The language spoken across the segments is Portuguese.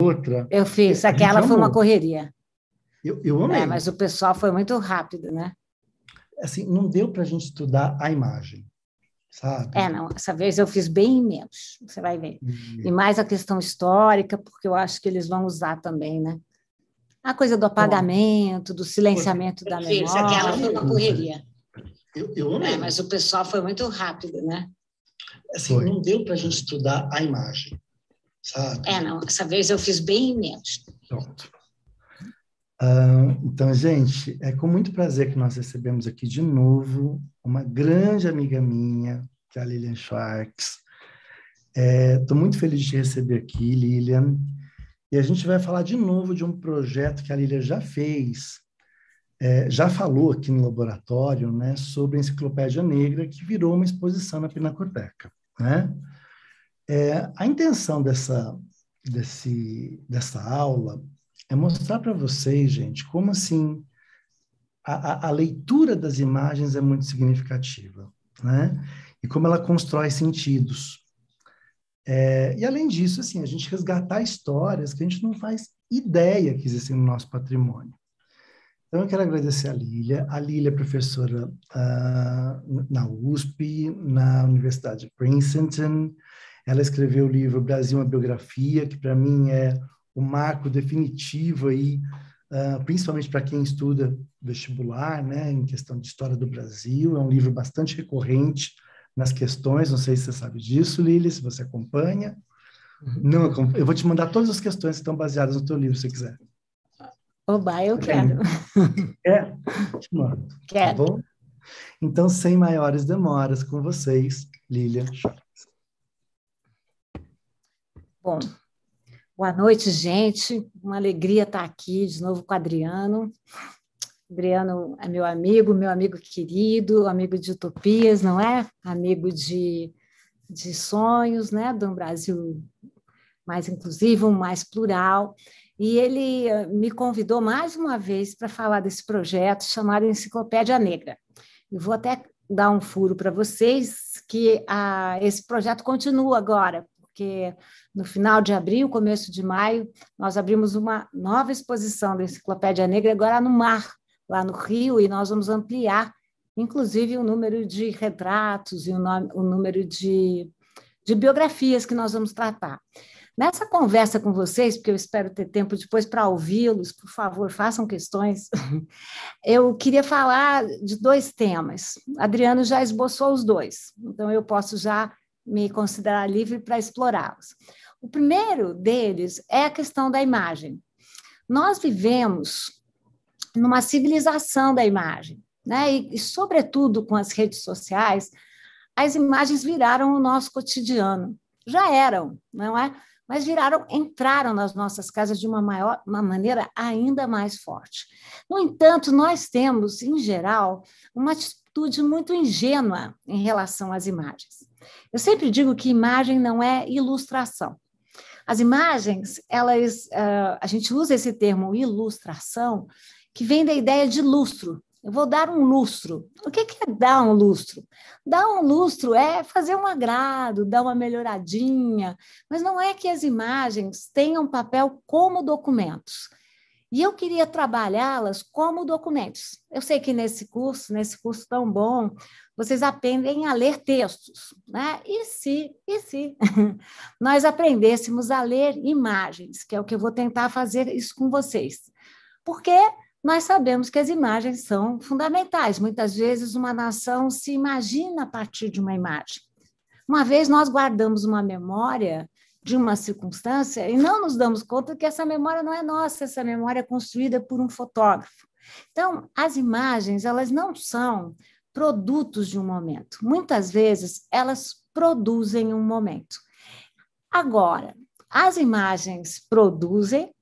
outra. Eu fiz, aquela foi uma correria. Eu, eu amei. É, mas o pessoal foi muito rápido, né? Assim, não deu para a gente estudar a imagem, sabe? É, não, essa vez eu fiz bem menos, você vai ver. Uhum. E mais a questão histórica, porque eu acho que eles vão usar também, né? A coisa do apagamento, do silenciamento eu da fiz, memória. Aquela foi uma correria. Eu, eu amei. É, mas o pessoal foi muito rápido, né? Assim, foi. não deu para a gente estudar a imagem, Sabe? É, não, essa vez eu fiz bem menos. Pronto. Ah, então, gente, é com muito prazer que nós recebemos aqui de novo uma grande amiga minha, que é a Lilian Schwartz. Estou é, muito feliz de te receber aqui, Lilian. E a gente vai falar de novo de um projeto que a Lilian já fez, é, já falou aqui no laboratório, né, sobre a Enciclopédia Negra, que virou uma exposição na Pinacoteca. Né? É, a intenção dessa, desse, dessa aula é mostrar para vocês, gente, como assim a, a, a, leitura das imagens é muito significativa, né? E como ela constrói sentidos. É, e além disso, assim, a gente resgatar histórias que a gente não faz ideia que existem no nosso patrimônio. Então, eu quero agradecer a Lília. A Lília é professora uh, na USP, na Universidade de Princeton, ela escreveu o livro Brasil, uma biografia, que para mim é o marco definitivo aí, uh, principalmente para quem estuda vestibular, né, em questão de história do Brasil. É um livro bastante recorrente nas questões. Não sei se você sabe disso, Lili, se você acompanha. Uhum. Não, eu vou te mandar todas as questões que estão baseadas no teu livro, se quiser. Oba, eu tá quero. É, te mando. Tá quero. Tá bom? Então, sem maiores demoras, com vocês, Lilian. Bom, boa noite, gente. Uma alegria estar aqui de novo com o Adriano. O Adriano é meu amigo, meu amigo querido, amigo de utopias, não é? Amigo de, de sonhos, né? De um Brasil mais inclusivo, mais plural. E ele eh, me convidou mais uma vez para falar desse projeto chamado Enciclopédia Negra. Eu vou até dar um furo para vocês que ah, esse projeto continua agora, porque no final de abril, começo de maio, nós abrimos uma nova exposição da Enciclopédia Negra, agora no mar, lá no Rio, e nós vamos ampliar, inclusive, o número de retratos e o, nome, o número de, de biografias que nós vamos tratar. Nessa conversa com vocês, porque eu espero ter tempo depois para ouvi-los, por favor, façam questões. Eu queria falar de dois temas. Adriano já esboçou os dois, então eu posso já me considerar livre para explorá-los. O primeiro deles é a questão da imagem. Nós vivemos numa civilização da imagem, né? E, e, sobretudo com as redes sociais, as imagens viraram o nosso cotidiano. Já eram, não é? Mas viraram, entraram nas nossas casas de uma, maior, uma maneira ainda mais forte. No entanto, nós temos, em geral, uma atitude muito ingênua em relação às imagens. Eu sempre digo que imagem não é ilustração. As imagens, elas, uh, a gente usa esse termo ilustração, que vem da ideia de lustro. Eu vou dar um lustro. O é que é dar um lustro? Dar um lustro é fazer um agrado, dar uma melhoradinha, mas não é que as imagens tenham papel como documentos. E eu queria trabalhá-las como documentos. Eu sei que nesse curso, nesse curso tão bom, vocês aprendem a ler textos, né? E se, e se nós aprendêssemos a ler imagens, que é o que eu vou tentar fazer isso com vocês. Porque nós sabemos que as imagens são fundamentais. Muitas vezes uma nação se imagina a partir de uma imagem. Uma vez nós guardamos uma memória de uma circunstância e não nos damos conta que essa memória não é nossa, essa memória é construída por um fotógrafo. Então, as imagens, elas não são produtos de um momento. Muitas vezes, elas produzem um momento. Agora, as imagens produzem,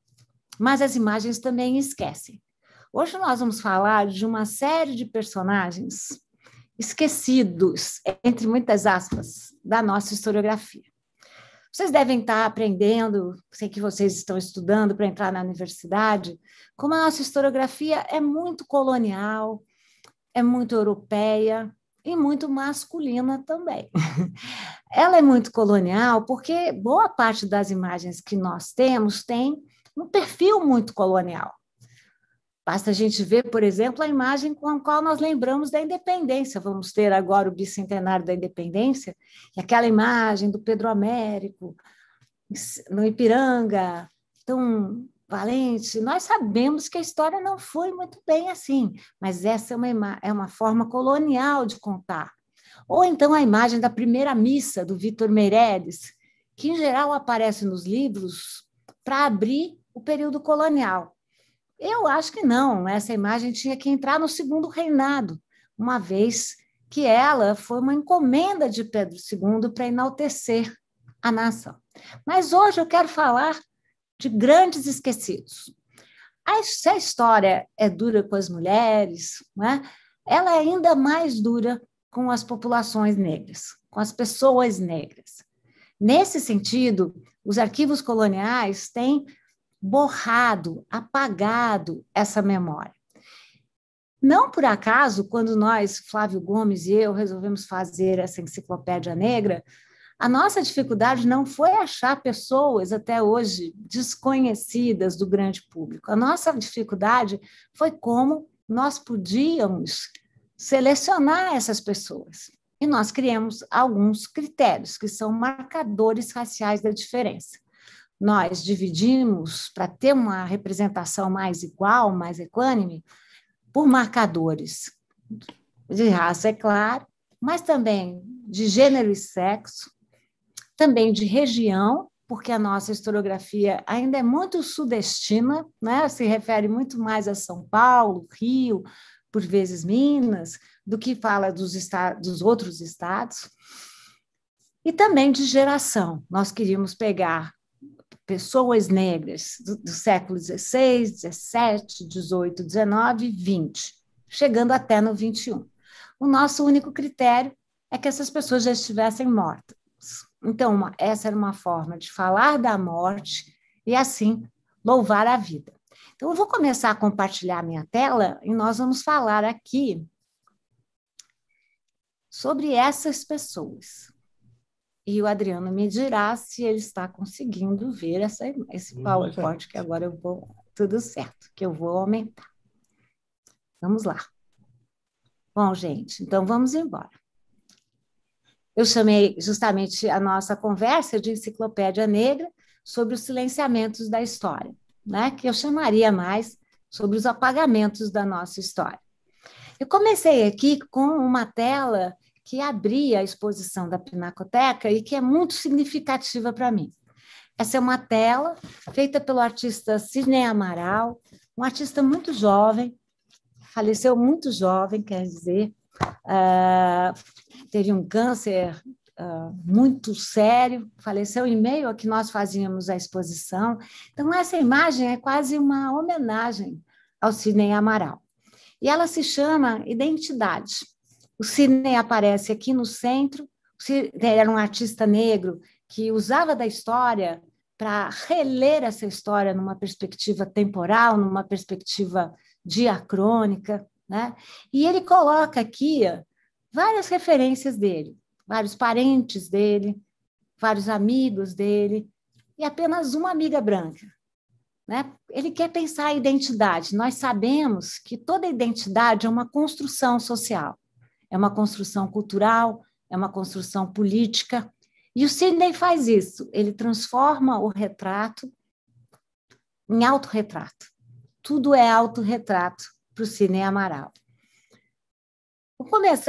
mas as imagens também esquecem. Hoje nós vamos falar de uma série de personagens esquecidos, entre muitas aspas, da nossa historiografia. Vocês devem estar aprendendo, sei que vocês estão estudando para entrar na universidade, como a nossa historiografia é muito colonial, é muito europeia e muito masculina também. Ela é muito colonial porque boa parte das imagens que nós temos tem um perfil muito colonial. Basta a gente ver, por exemplo, a imagem com a qual nós lembramos da independência. Vamos ter agora o bicentenário da independência, e aquela imagem do Pedro Américo no Ipiranga, tão valente. Nós sabemos que a história não foi muito bem assim, mas essa é uma, é uma forma colonial de contar. Ou então a imagem da primeira missa do Vitor Meireles, que em geral aparece nos livros para abrir o período colonial. Eu acho que não. Né? Essa imagem tinha que entrar no segundo reinado, uma vez que ela foi uma encomenda de Pedro II para enaltecer a nação. Mas hoje eu quero falar de grandes esquecidos. se a história é dura com as mulheres, né, ela é ainda mais dura com as populações negras, com as pessoas negras. Nesse sentido, os arquivos coloniais têm borrado, apagado essa memória. Não por acaso, quando nós, Flávio Gomes e eu, resolvemos fazer essa enciclopédia negra, a nossa dificuldade não foi achar pessoas até hoje desconhecidas do grande público. A nossa dificuldade foi como nós podíamos selecionar essas pessoas. E nós criamos alguns critérios, que são marcadores raciais da diferença nós dividimos para ter uma representação mais igual, mais equânime, por marcadores de raça, é claro, mas também de gênero e sexo, também de região, porque a nossa historiografia ainda é muito sudestina, né? se refere muito mais a São Paulo, Rio, por vezes Minas, do que fala dos, dos outros estados. E também de geração. Nós queríamos pegar pessoas negras do, do século XVI, XVII, XVIII, XIX, XX, chegando até no XXI. O nosso único critério é que essas pessoas já estivessem mortas. Então, uma, essa era uma forma de falar da morte e, assim, louvar a vida. Então, eu vou começar a compartilhar minha tela e nós vamos falar aqui sobre essas pessoas e o Adriano me dirá se ele está conseguindo ver essa, esse PowerPoint, que agora eu vou. Tudo certo, que eu vou aumentar. Vamos lá. Bom, gente, então vamos embora. Eu chamei justamente a nossa conversa de Enciclopédia Negra sobre os silenciamentos da história, né? que eu chamaria mais sobre os apagamentos da nossa história. Eu comecei aqui com uma tela que abria a exposição da Pinacoteca e que é muito significativa para mim. Essa é uma tela feita pelo artista Sidney Amaral, um artista muito jovem, faleceu muito jovem, quer dizer, uh, teve um câncer uh, muito sério, faleceu em meio a que nós fazíamos a exposição. Então, essa imagem é quase uma homenagem ao Sidney Amaral. E ela se chama Identidade. O Sidney aparece aqui no centro. O Sidney era um artista negro que usava da história para reler essa história numa perspectiva temporal, numa perspectiva diacrônica. Né? E ele coloca aqui várias referências dele, vários parentes dele, vários amigos dele, e apenas uma amiga branca. Né? Ele quer pensar a identidade. Nós sabemos que toda identidade é uma construção social é uma construção cultural, é uma construção política. E o Sidney faz isso, ele transforma o retrato em autorretrato. Tudo é autorretrato para o Sidney Amaral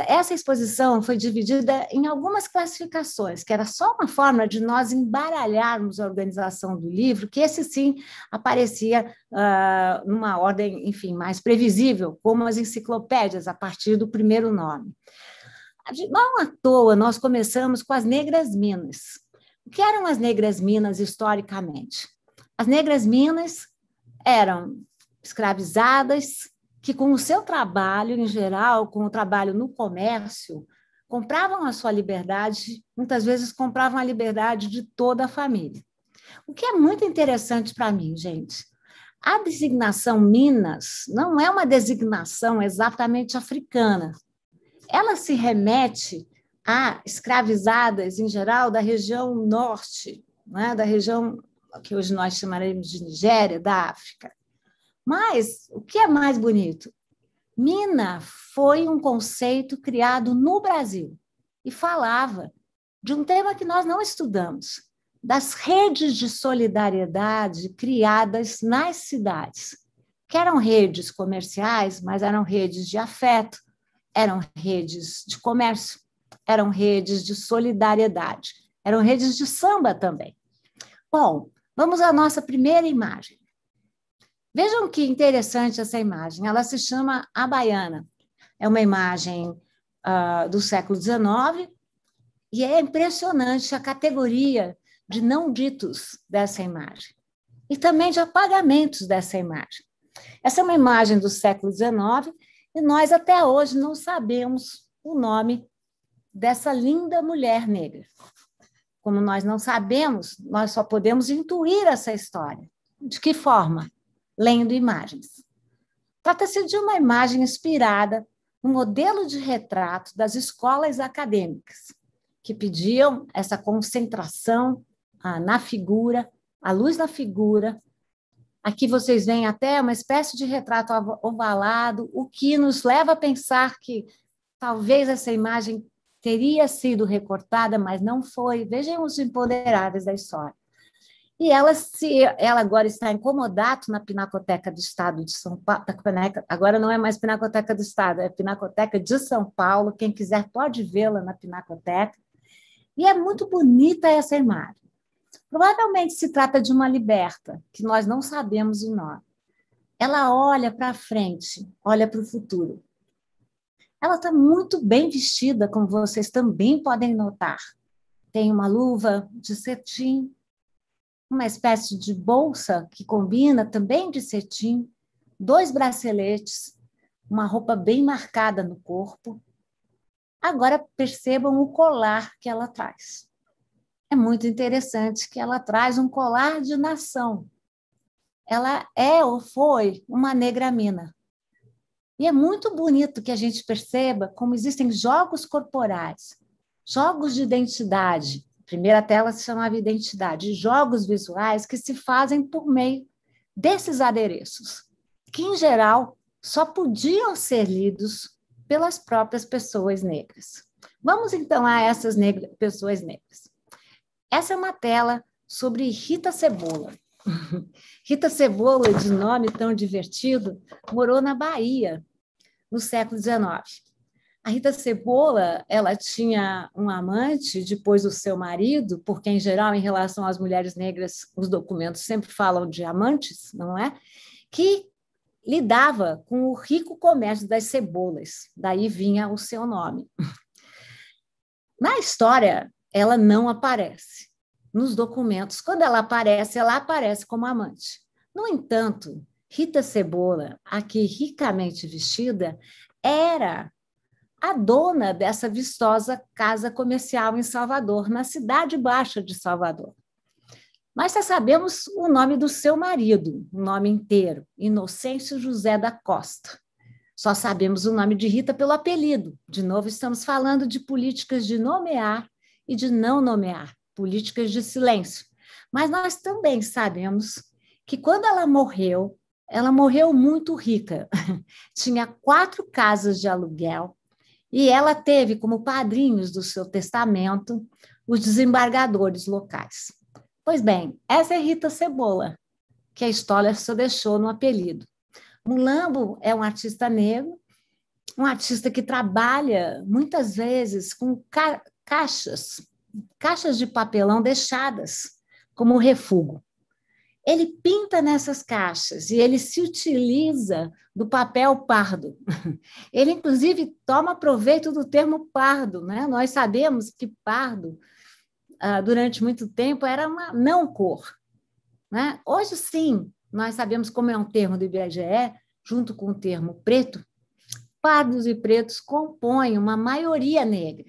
essa exposição foi dividida em algumas classificações, que era só uma forma de nós embaralharmos a organização do livro, que esse sim aparecia uh, numa ordem, enfim, mais previsível, como as enciclopédias, a partir do primeiro nome. Não à toa, nós começamos com as Negras Minas. O que eram as Negras Minas historicamente? As Negras Minas eram escravizadas, que com o seu trabalho em geral, com o trabalho no comércio, compravam a sua liberdade, muitas vezes compravam a liberdade de toda a família. O que é muito interessante para mim, gente. A designação Minas não é uma designação exatamente africana. Ela se remete a escravizadas, em geral, da região norte, né? da região que hoje nós chamaremos de Nigéria, da África. Mas o que é mais bonito? Mina foi um conceito criado no Brasil e falava de um tema que nós não estudamos, das redes de solidariedade criadas nas cidades, que eram redes comerciais, mas eram redes de afeto, eram redes de comércio, eram redes de solidariedade, eram redes de samba também. Bom, vamos à nossa primeira imagem. Vejam que interessante essa imagem. Ela se chama A Baiana. É uma imagem uh, do século XIX e é impressionante a categoria de não ditos dessa imagem e também de apagamentos dessa imagem. Essa é uma imagem do século XIX e nós até hoje não sabemos o nome dessa linda mulher negra. Como nós não sabemos, nós só podemos intuir essa história. De que forma? lendo imagens. Trata-se de uma imagem inspirada no modelo de retrato das escolas acadêmicas, que pediam essa concentração ah, na figura, a luz na figura. Aqui vocês veem até uma espécie de retrato ovalado, o que nos leva a pensar que talvez essa imagem teria sido recortada, mas não foi. Vejam os empoderáveis da história. E ela se ela agora está em na Pinacoteca do Estado de São Paulo. Tá agora não é mais Pinacoteca do Estado, é Pinacoteca de São Paulo. Quem quiser pode vê-la na Pinacoteca. E é muito bonita essa imagem. Provavelmente se trata de uma liberta, que nós não sabemos o nome. Ela olha para frente, olha para o futuro. Ela está muito bem vestida, como vocês também podem notar. Tem uma luva de cetim, uma espécie de bolsa que combina também de cetim, dois braceletes, uma roupa bem marcada no corpo. Agora percebam o colar que ela traz. É muito interessante que ela traz um colar de nação. Ela é ou foi uma negra mina. E é muito bonito que a gente perceba como existem jogos corporais, jogos de identidade, primeira tela se chamava identidade, jogos visuais que se fazem por meio desses adereços, que em geral só podiam ser lidos pelas próprias pessoas negras. Vamos então a essas negra, pessoas negras. Essa é uma tela sobre Rita Cebola. Rita Cebola, de nome tão divertido, morou na Bahia no século XIX a Rita Cebola, ela tinha um amante, depois o seu marido, porque, em geral, em relação às mulheres negras, os documentos sempre falam de amantes, não é? Que lidava com o rico comércio das cebolas, daí vinha o seu nome. Na história, ela não aparece. Nos documentos, quando ela aparece, ela aparece como amante. No entanto, Rita Cebola, aqui ricamente vestida, era a dona dessa vistosa casa comercial em Salvador, na Cidade Baixa de Salvador. Mas já sabemos o nome do seu marido, o nome inteiro, Inocêncio José da Costa. Só sabemos o nome de Rita pelo apelido. De novo, estamos falando de políticas de nomear e de não nomear, políticas de silêncio. Mas nós também sabemos que quando ela morreu, ela morreu muito rica. Tinha quatro casas de aluguel, e ela teve como padrinhos do seu testamento os desembargadores locais. Pois bem, essa é Rita Cebola, que a história só deixou no apelido. Mulambo é um artista negro, um artista que trabalha muitas vezes com ca caixas, caixas de papelão deixadas como refúgio ele pinta nessas caixas e ele se utiliza do papel pardo. Ele, inclusive, toma proveito do termo pardo. Né? Nós sabemos que pardo, ah, durante muito tempo, era uma não cor. Né? Hoje, sim, nós sabemos como é um termo do IBGE, junto com o termo preto. Pardos e pretos compõem uma maioria negra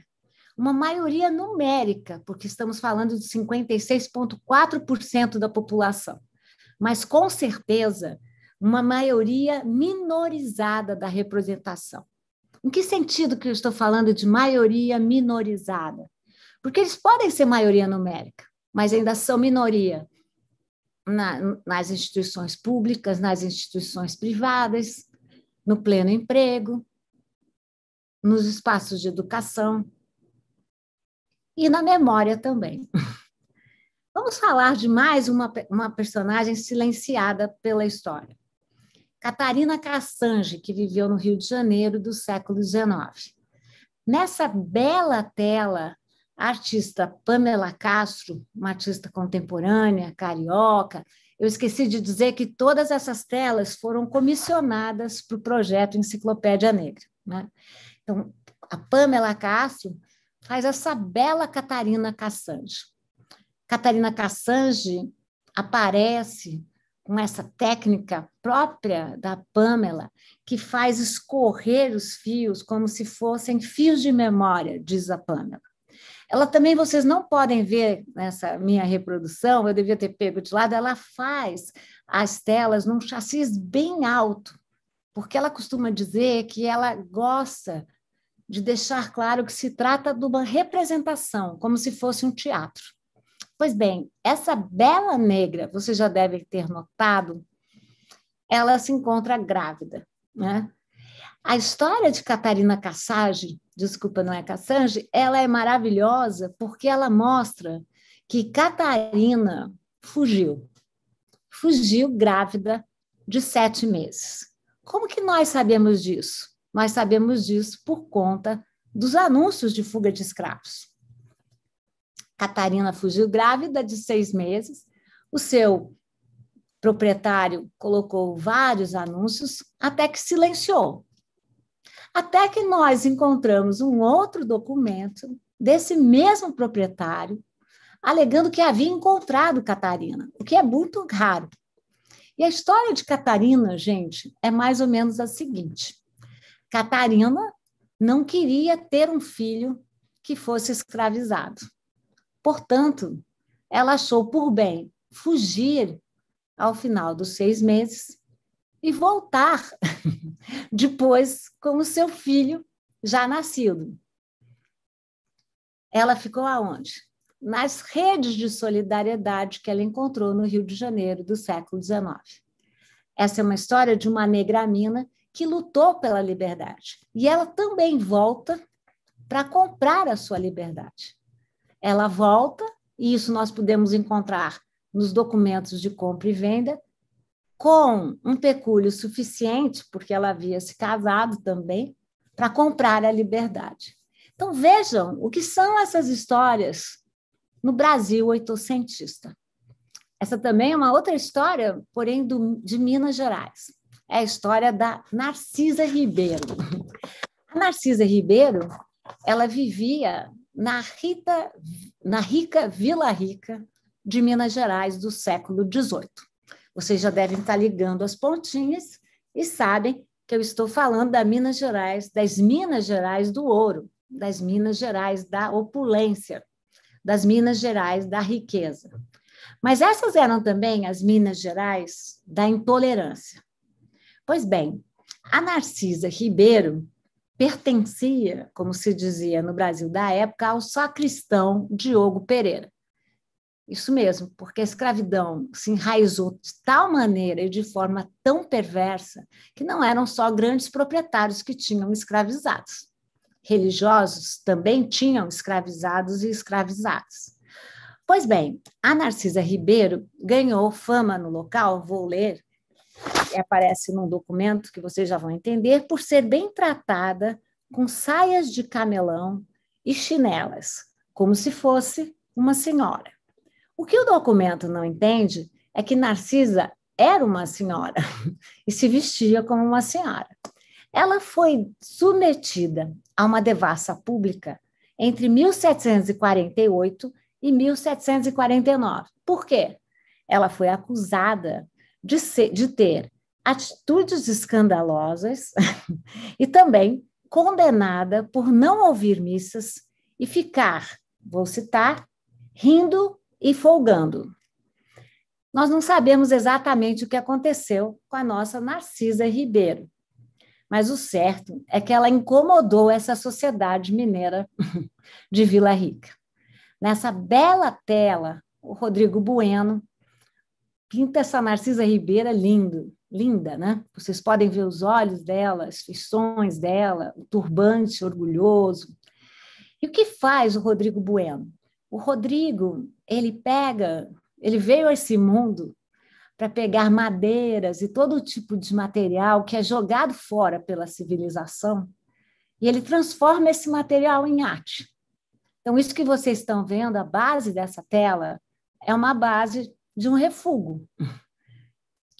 uma maioria numérica, porque estamos falando de 56,4% da população mas com certeza uma maioria minorizada da representação. Em que sentido que eu estou falando de maioria minorizada? Porque eles podem ser maioria numérica, mas ainda são minoria na, nas instituições públicas, nas instituições privadas, no pleno emprego, nos espaços de educação e na memória também. Vamos falar de mais uma, uma personagem silenciada pela história. Catarina Cassange, que viveu no Rio de Janeiro do século XIX. Nessa bela tela, a artista Pamela Castro, uma artista contemporânea, carioca, eu esqueci de dizer que todas essas telas foram comissionadas para o projeto Enciclopédia Negra. Né? Então, a Pamela Castro faz essa bela Catarina Cassange. Catarina Cassange aparece com essa técnica própria da Pamela, que faz escorrer os fios como se fossem fios de memória, diz a Pamela. Ela também, vocês não podem ver nessa minha reprodução, eu devia ter pego de lado, ela faz as telas num chassis bem alto, porque ela costuma dizer que ela gosta de deixar claro que se trata de uma representação, como se fosse um teatro. Pois bem, essa bela negra, você já deve ter notado, ela se encontra grávida, né? A história de Catarina Cassage, desculpa, não é Cassange, ela é maravilhosa porque ela mostra que Catarina fugiu. Fugiu grávida de sete meses. Como que nós sabemos disso? Nós sabemos disso por conta dos anúncios de fuga de escravos. Catarina fugiu grávida de seis meses. O seu proprietário colocou vários anúncios até que silenciou. Até que nós encontramos um outro documento desse mesmo proprietário, alegando que havia encontrado Catarina, o que é muito raro. E a história de Catarina, gente, é mais ou menos a seguinte: Catarina não queria ter um filho que fosse escravizado. Portanto, ela achou por bem fugir ao final dos seis meses e voltar depois com o seu filho já nascido. Ela ficou aonde? Nas redes de solidariedade que ela encontrou no Rio de Janeiro do século XIX. Essa é uma história de uma negra mina que lutou pela liberdade. E ela também volta para comprar a sua liberdade ela volta, e isso nós podemos encontrar nos documentos de compra e venda, com um pecúlio suficiente, porque ela havia se casado também, para comprar a liberdade. Então vejam o que são essas histórias no Brasil oitocentista. Essa também é uma outra história, porém do, de Minas Gerais. É a história da Narcisa Ribeiro. A Narcisa Ribeiro, ela vivia na, Rita, na rica Vila Rica de Minas Gerais do século XVIII. Vocês já devem estar ligando as pontinhas e sabem que eu estou falando da Minas Gerais, das Minas Gerais do ouro, das Minas Gerais da opulência, das Minas Gerais da riqueza. Mas essas eram também as Minas Gerais da intolerância. Pois bem, a Narcisa Ribeiro pertencia, como se dizia no Brasil da época, ao sacristão Diogo Pereira. Isso mesmo, porque a escravidão se enraizou de tal maneira e de forma tão perversa que não eram só grandes proprietários que tinham escravizados. Religiosos também tinham escravizados e escravizadas. Pois bem, a Narcisa Ribeiro ganhou fama no local, vou ler, aparece num documento que vocês já vão entender, por ser bem tratada com saias de camelão e chinelas, como se fosse uma senhora. O que o documento não entende é que Narcisa era uma senhora e se vestia como uma senhora. Ela foi submetida a uma devassa pública entre 1748 e 1749. Por quê? Ela foi acusada de, ser, de ter atitudes escandalosas e também condenada por não ouvir missas e ficar, vou citar, rindo e folgando. Nós não sabemos exatamente o que aconteceu com a nossa Narcisa Ribeiro, mas o certo é que ela incomodou essa sociedade mineira de Vila Rica. Nessa bela tela, o Rodrigo Bueno pinta essa Narcisa Ribeira lindo linda, né? Vocês podem ver os olhos dela, as feições dela, o turbante orgulhoso. E o que faz o Rodrigo Bueno? O Rodrigo, ele pega, ele veio a esse mundo para pegar madeiras e todo tipo de material que é jogado fora pela civilização, e ele transforma esse material em arte. Então, isso que vocês estão vendo, a base dessa tela, é uma base de um refúgio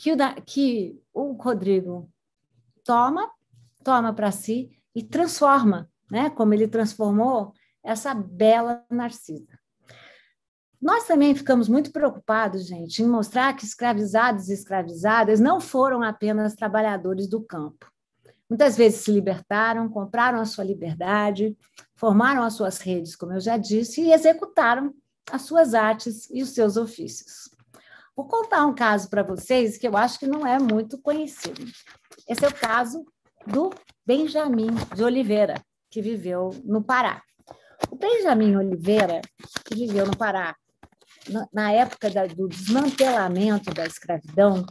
que o, da, que o Rodrigo toma, toma para si e transforma, né? Como ele transformou essa bela Narcisa. Nós também ficamos muito preocupados, gente, em mostrar que escravizados e escravizadas não foram apenas trabalhadores do campo. Muitas vezes se libertaram, compraram a sua liberdade, formaram as suas redes, como eu já disse, e executaram as suas artes e os seus ofícios. Vou contar um caso para vocês que eu acho que não é muito conhecido. Esse é o caso do Benjamin de Oliveira, que viveu no Pará. O Benjamin Oliveira, que viveu no Pará na época da, do desmantelamento da escravidão,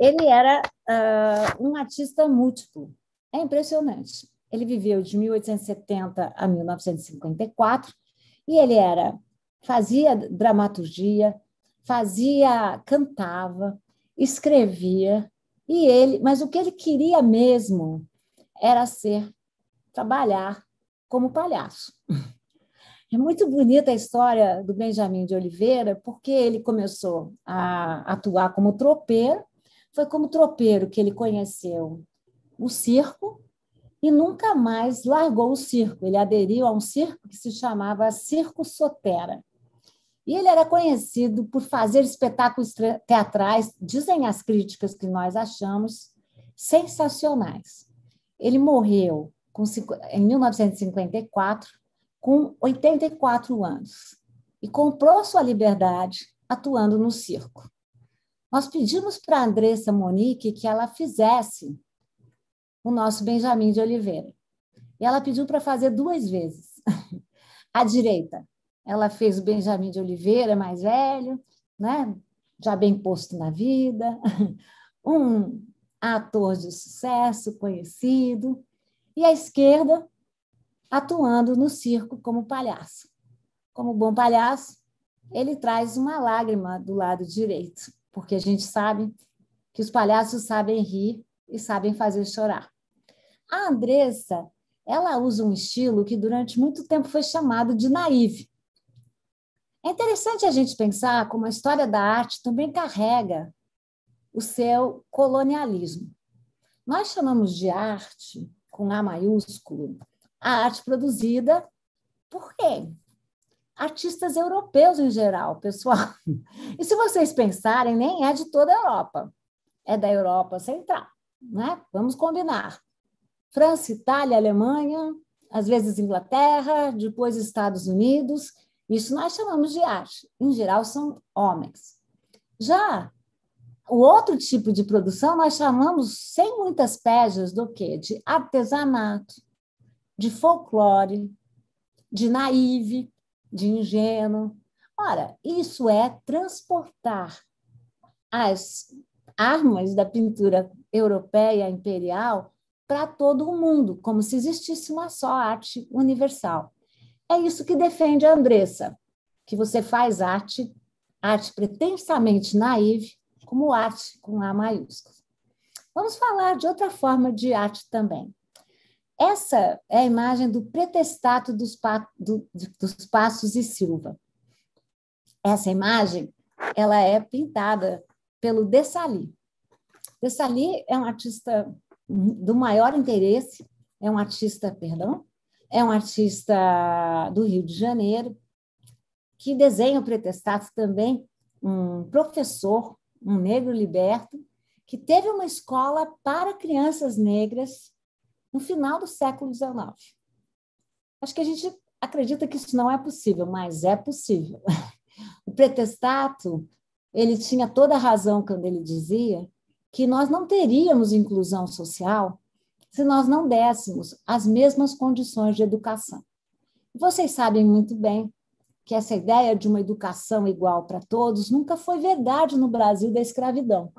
ele era uh, um artista múltiplo. É impressionante. Ele viveu de 1870 a 1954 e ele era fazia dramaturgia, fazia, cantava, escrevia, e ele, mas o que ele queria mesmo era ser, trabalhar como palhaço. É muito bonita a história do Benjamin de Oliveira, porque ele começou a atuar como tropeiro, foi como tropeiro que ele conheceu o circo e nunca mais largou o circo. Ele aderiu a um circo que se chamava Circo Sotera. E ele era conhecido por fazer espetáculos teatrais, dizem as críticas que nós achamos, sensacionais. Ele morreu com, em 1954, com 84 anos, e comprou sua liberdade atuando no circo. Nós pedimos para a Andressa Monique que ela fizesse o nosso Benjamin de Oliveira. E ela pediu para fazer duas vezes. à direita, ela fez o Benjamin de Oliveira, mais velho, né? já bem posto na vida, um ator de sucesso, conhecido, e a esquerda atuando no circo como palhaço. Como bom palhaço, ele traz uma lágrima do lado direito, porque a gente sabe que os palhaços sabem rir e sabem fazer chorar. A Andressa, ela usa um estilo que durante muito tempo foi chamado de naive, é interessante a gente pensar como a história da arte também carrega o seu colonialismo. Nós chamamos de arte, com A maiúsculo, a arte produzida por quem? Artistas europeus em geral, pessoal. E se vocês pensarem, nem é de toda a Europa, é da Europa Central, né? Vamos combinar. França, Itália, Alemanha, às vezes Inglaterra, depois Estados Unidos isso nós chamamos de arte. Em geral, são homens. Já o outro tipo de produção nós chamamos, sem muitas pejas, do quê? De artesanato, de folclore, de naive, de ingênuo. Ora, isso é transportar as armas da pintura europeia imperial para todo o mundo, como se existisse uma só arte universal. É isso que defende a Andressa, que você faz arte, arte pretensamente naive, como arte com A maiúsculo. Vamos falar de outra forma de arte também. Essa é a imagem do pretestato dos, pa, do, dos Passos e Silva. Essa imagem ela é pintada pelo Dessali. Dessali é um artista do maior interesse, é um artista, perdão, é um artista do Rio de Janeiro que desenha o pretestado também, um professor, um negro liberto, que teve uma escola para crianças negras no final do século XIX. Acho que a gente acredita que isso não é possível, mas é possível. O pretestato, ele tinha toda a razão quando ele dizia que nós não teríamos inclusão social se nós não dessemos as mesmas condições de educação. Vocês sabem muito bem que essa ideia de uma educação igual para todos nunca foi verdade no Brasil da escravidão.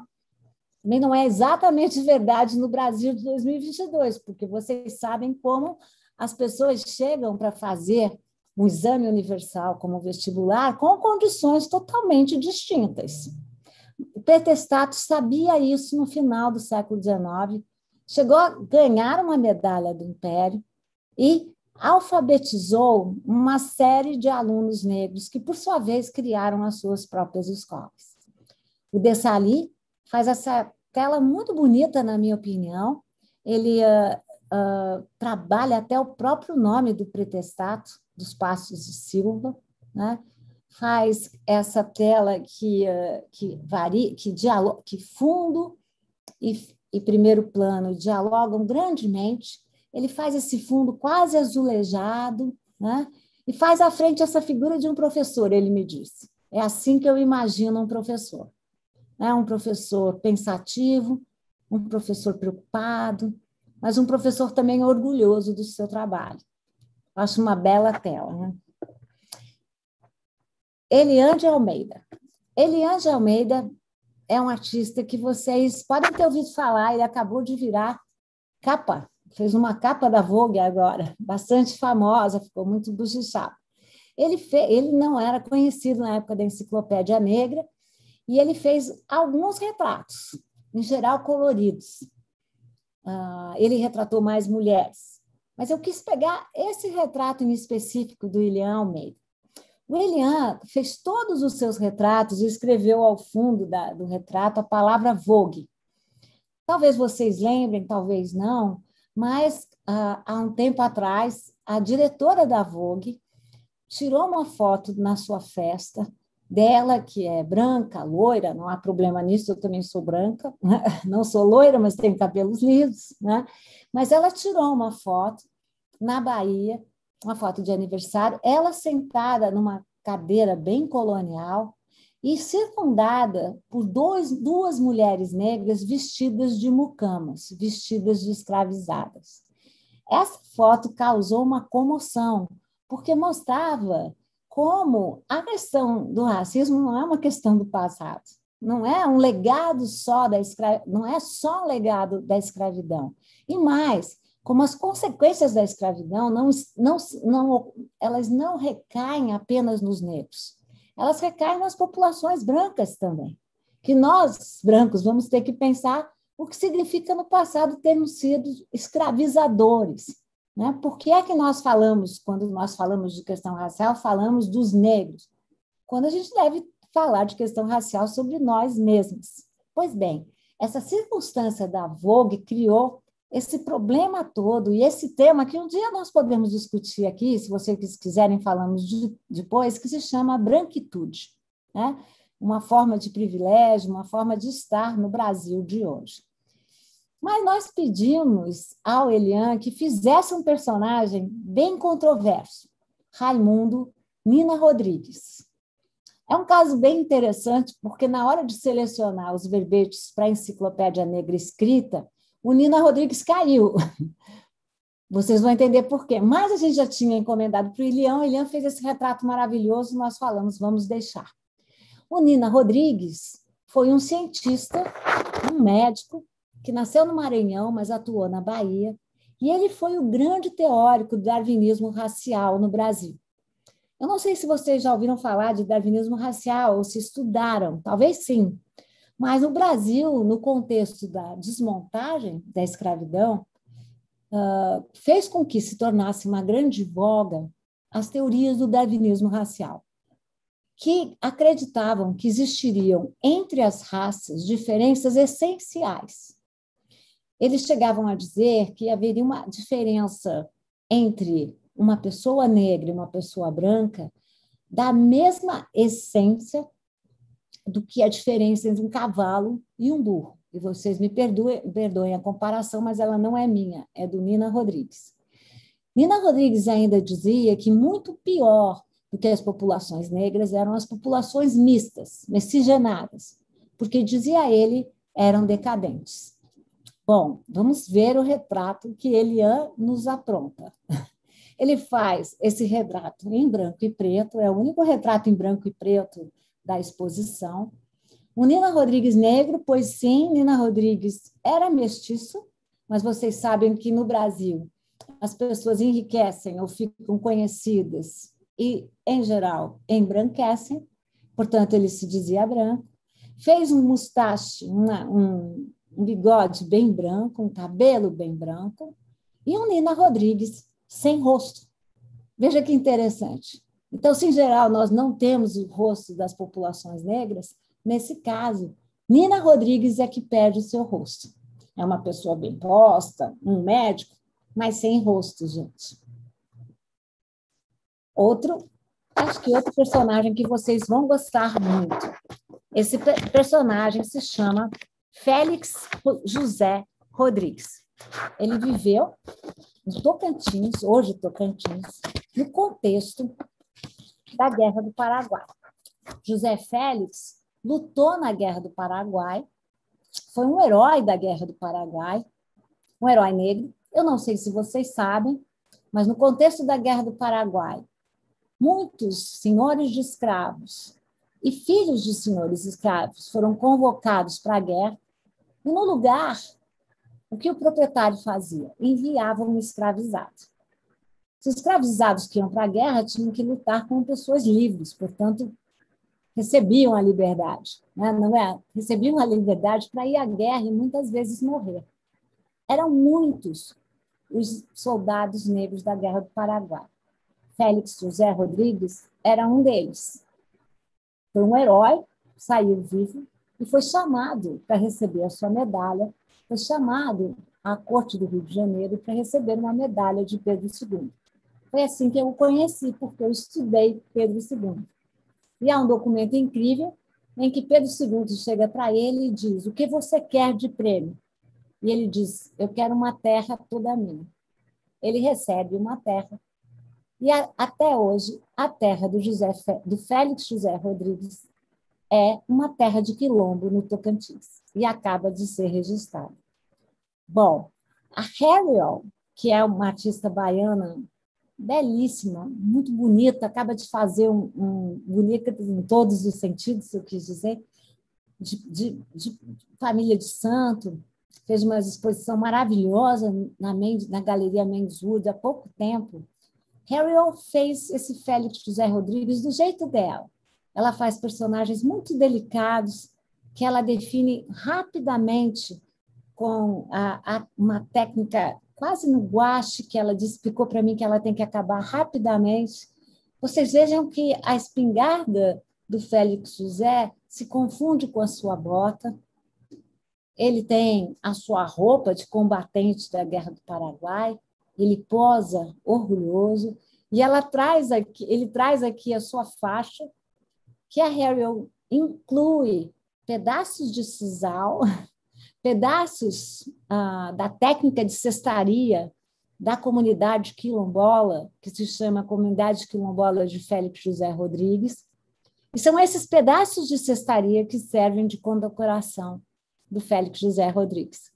Também não é exatamente verdade no Brasil de 2022, porque vocês sabem como as pessoas chegam para fazer um exame universal como vestibular com condições totalmente distintas. O Petestato sabia isso no final do século XIX chegou a ganhar uma medalha do Império e alfabetizou uma série de alunos negros que, por sua vez, criaram as suas próprias escolas. O Dessali faz essa tela muito bonita, na minha opinião. Ele uh, uh, trabalha até o próprio nome do pretestato, dos Passos de Silva, né? faz essa tela que, uh, que varia, que dialoga, que fundo e e primeiro plano dialogam grandemente. Ele faz esse fundo quase azulejado, né? E faz à frente essa figura de um professor, ele me disse. É assim que eu imagino um professor. Né? Um professor pensativo, um professor preocupado, mas um professor também orgulhoso do seu trabalho. Acho uma bela tela. Né? Eliane Almeida. Eliane Almeida é um artista que vocês podem ter ouvido falar, ele acabou de virar capa, fez uma capa da Vogue agora, bastante famosa, ficou muito buchichado. Ele, ele não era conhecido na época da Enciclopédia Negra, e ele fez alguns retratos, em geral coloridos. Uh, ele retratou mais mulheres. Mas eu quis pegar esse retrato em específico do Ilhan Almeida, o Elian fez todos os seus retratos e escreveu ao fundo da, do retrato a palavra Vogue. Talvez vocês lembrem, talvez não, mas ah, há um tempo atrás, a diretora da Vogue tirou uma foto na sua festa dela, que é branca, loira, não há problema nisso, eu também sou branca, não sou loira, mas tenho cabelos lisos, né? Mas ela tirou uma foto na Bahia uma foto de aniversário, ela sentada numa cadeira bem colonial e circundada por dois, duas mulheres negras vestidas de mucamas, vestidas de escravizadas. Essa foto causou uma comoção, porque mostrava como a questão do racismo não é uma questão do passado, não é um legado só da escra... não é só um legado da escravidão. E mais, como as consequências da escravidão não, não, não, elas não recaem apenas nos negros, elas recaem nas populações brancas também, que nós, brancos, vamos ter que pensar o que significa no passado termos sido escravizadores. Né? Por que é que nós falamos, quando nós falamos de questão racial, falamos dos negros? Quando a gente deve falar de questão racial sobre nós mesmos. Pois bem, essa circunstância da Vogue criou esse problema todo e esse tema que um dia nós podemos discutir aqui, se vocês quiserem, falamos de, depois, que se chama branquitude, né? uma forma de privilégio, uma forma de estar no Brasil de hoje. Mas nós pedimos ao Elian que fizesse um personagem bem controverso, Raimundo Nina Rodrigues. É um caso bem interessante, porque na hora de selecionar os verbetes para a Enciclopédia Negra Escrita, o Nina Rodrigues caiu. Vocês vão entender por quê. Mas a gente já tinha encomendado para o Ilhão. o Ilhão fez esse retrato maravilhoso, nós falamos, vamos deixar. O Nina Rodrigues foi um cientista, um médico, que nasceu no Maranhão, mas atuou na Bahia, e ele foi o grande teórico do darwinismo racial no Brasil. Eu não sei se vocês já ouviram falar de darwinismo racial ou se estudaram, talvez sim. Mas o Brasil, no contexto da desmontagem da escravidão, ah, fez com que se tornasse uma grande voga as teorias do darwinismo racial, que acreditavam que existiriam entre as raças diferenças essenciais. Eles chegavam a dizer que haveria uma diferença entre uma pessoa negra e uma pessoa branca da mesma essência do que a diferença entre um cavalo e um burro. E vocês me perdoem, perdoem a comparação, mas ela não é minha, é do Nina Rodrigues. Nina Rodrigues ainda dizia que muito pior do que as populações negras eram as populações mistas, miscigenadas, porque, dizia ele, eram decadentes. Bom, vamos ver o retrato que Elian nos apronta. Ele faz esse retrato em branco e preto, é o único retrato em branco e preto da exposição. O Nina Rodrigues negro, pois sim, Nina Rodrigues era mestiço, mas vocês sabem que no Brasil as pessoas enriquecem ou ficam conhecidas e, em geral, embranquecem, portanto, ele se dizia branco. Fez um mustache, uma, um, um bigode bem branco, um cabelo bem branco, e um Nina Rodrigues sem rosto. Veja que interessante. Então, se em geral nós não temos o rosto das populações negras, nesse caso, Nina Rodrigues é que perde o seu rosto. É uma pessoa bem posta, um médico, mas sem rosto, gente. Outro, acho que outro personagem que vocês vão gostar muito. Esse pe personagem se chama Félix José Rodrigues. Ele viveu no Tocantins, hoje Tocantins, no contexto da Guerra do Paraguai. José Félix lutou na Guerra do Paraguai, foi um herói da Guerra do Paraguai, um herói negro. Eu não sei se vocês sabem, mas no contexto da Guerra do Paraguai, muitos senhores de escravos e filhos de senhores escravos foram convocados para a guerra, e no lugar, o que o proprietário fazia? Enviava um escravizado. Os escravizados que iam para a guerra tinham que lutar com pessoas livres, portanto, recebiam a liberdade, né? não é? Recebiam a liberdade para ir à guerra e muitas vezes morrer. Eram muitos os soldados negros da Guerra do Paraguai. Félix José Rodrigues era um deles. Foi um herói, saiu vivo e foi chamado para receber a sua medalha, foi chamado à Corte do Rio de Janeiro para receber uma medalha de Pedro II. Foi assim que eu o conheci, porque eu estudei Pedro II. E há é um documento incrível em que Pedro II chega para ele e diz: O que você quer de prêmio? E ele diz: Eu quero uma terra toda minha. Ele recebe uma terra. E a, até hoje, a terra do, José, do Félix José Rodrigues é uma terra de quilombo no Tocantins e acaba de ser registrada. Bom, a Harriel, que é uma artista baiana belíssima, muito bonita, acaba de fazer um, um bonita em todos os sentidos, se eu quis dizer, de, de, de família de santo, fez uma exposição maravilhosa na, Mendes, na Galeria Mendes Wood há pouco tempo. Harriet fez esse Félix José Rodrigues do jeito dela. Ela faz personagens muito delicados, que ela define rapidamente com a, a, uma técnica quase no guache que ela disse, explicou para mim que ela tem que acabar rapidamente. Vocês vejam que a espingarda do Félix José se confunde com a sua bota. Ele tem a sua roupa de combatente da Guerra do Paraguai, ele posa orgulhoso e ela traz aqui, ele traz aqui a sua faixa, que a Harriel inclui pedaços de sisal pedaços ah, da técnica de cestaria da comunidade quilombola, que se chama Comunidade Quilombola de Félix José Rodrigues. E são esses pedaços de cestaria que servem de condecoração do Félix José Rodrigues.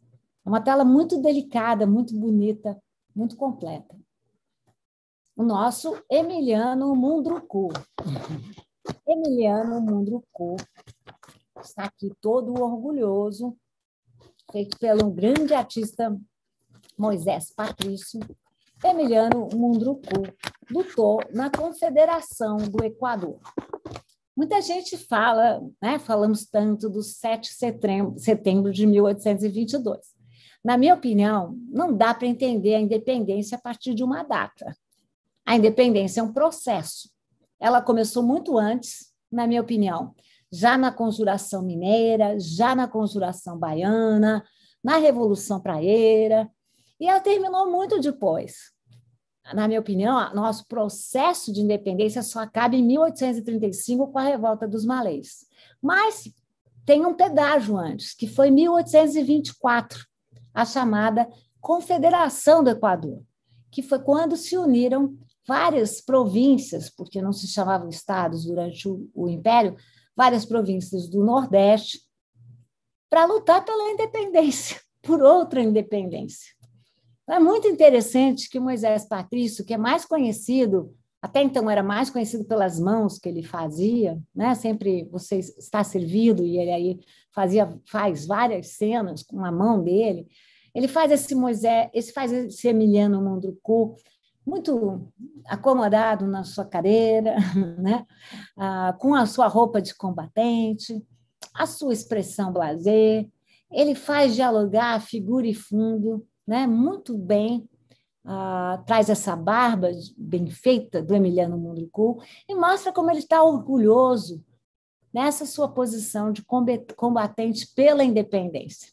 É uma tela muito delicada, muito bonita, muito completa. O nosso Emiliano Mundrucu. Emiliano Mundrucu está aqui todo orgulhoso feito pelo grande artista Moisés Patrício, Emiliano Mundrucu, lutou na Confederação do Equador. Muita gente fala, né, falamos tanto do 7 de setembro, setembro de 1822. Na minha opinião, não dá para entender a independência a partir de uma data. A independência é um processo. Ela começou muito antes, na minha opinião já na Conjuração Mineira, já na Conjuração Baiana, na Revolução Praieira, e ela terminou muito depois. Na minha opinião, nosso processo de independência só acaba em 1835 com a Revolta dos Malês. Mas tem um pedágio antes, que foi 1824, a chamada Confederação do Equador, que foi quando se uniram várias províncias, porque não se chamavam estados durante o, o Império, várias províncias do Nordeste, para lutar pela independência, por outra independência. Então, é muito interessante que Moisés Patrício, que é mais conhecido, até então era mais conhecido pelas mãos que ele fazia, né? Sempre você está servido e ele aí fazia faz várias cenas com a mão dele. Ele faz esse Moisés, esse faz esse Emiliano Mondrucú, muito acomodado na sua cadeira, né? Ah, com a sua roupa de combatente, a sua expressão blazer. Ele faz dialogar figura e fundo né? muito bem, ah, traz essa barba bem feita do Emiliano Munduku e mostra como ele está orgulhoso nessa sua posição de combatente pela independência.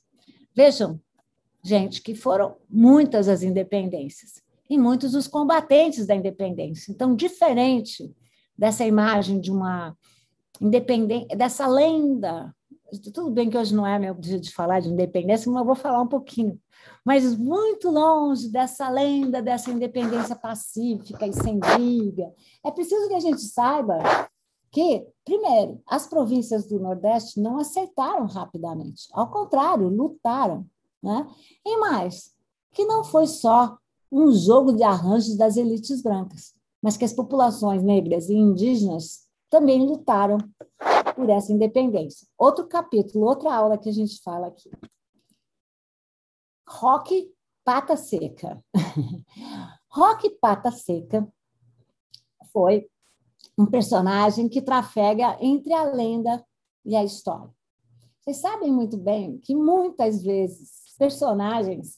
Vejam, gente, que foram muitas as independências e muitos dos combatentes da independência. Então, diferente dessa imagem de uma independência, dessa lenda, tudo bem que hoje não é meu dia de falar de independência, mas eu vou falar um pouquinho, mas muito longe dessa lenda, dessa independência pacífica e sem briga. É preciso que a gente saiba que, primeiro, as províncias do Nordeste não aceitaram rapidamente, ao contrário, lutaram. Né? E mais, que não foi só um jogo de arranjos das elites brancas, mas que as populações negras e indígenas também lutaram por essa independência. Outro capítulo, outra aula que a gente fala aqui. Rock Pata Seca. Rock Pata Seca foi um personagem que trafega entre a lenda e a história. Vocês sabem muito bem que muitas vezes personagens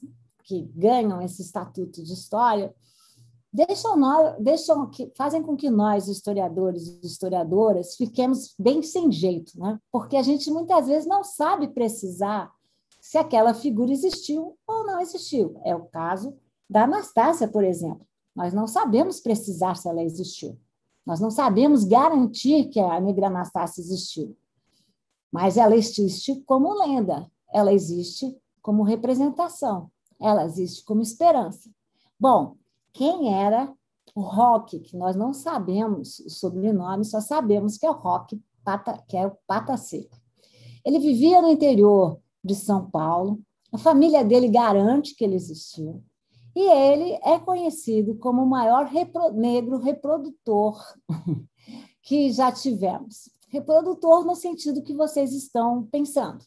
que ganham esse estatuto de história, deixam nós, deixam que, fazem com que nós, historiadores e historiadoras, fiquemos bem sem jeito, né? porque a gente muitas vezes não sabe precisar se aquela figura existiu ou não existiu. É o caso da Anastácia, por exemplo. Nós não sabemos precisar se ela existiu. Nós não sabemos garantir que a negra Anastácia existiu. Mas ela existe como lenda, ela existe como representação ela existe como esperança. Bom, quem era o Rock, que nós não sabemos o sobrenome, só sabemos que é o Rock, Pata, que é o Pata Seca. Ele vivia no interior de São Paulo, a família dele garante que ele existiu, e ele é conhecido como o maior repro, negro reprodutor que já tivemos. Reprodutor no sentido que vocês estão pensando.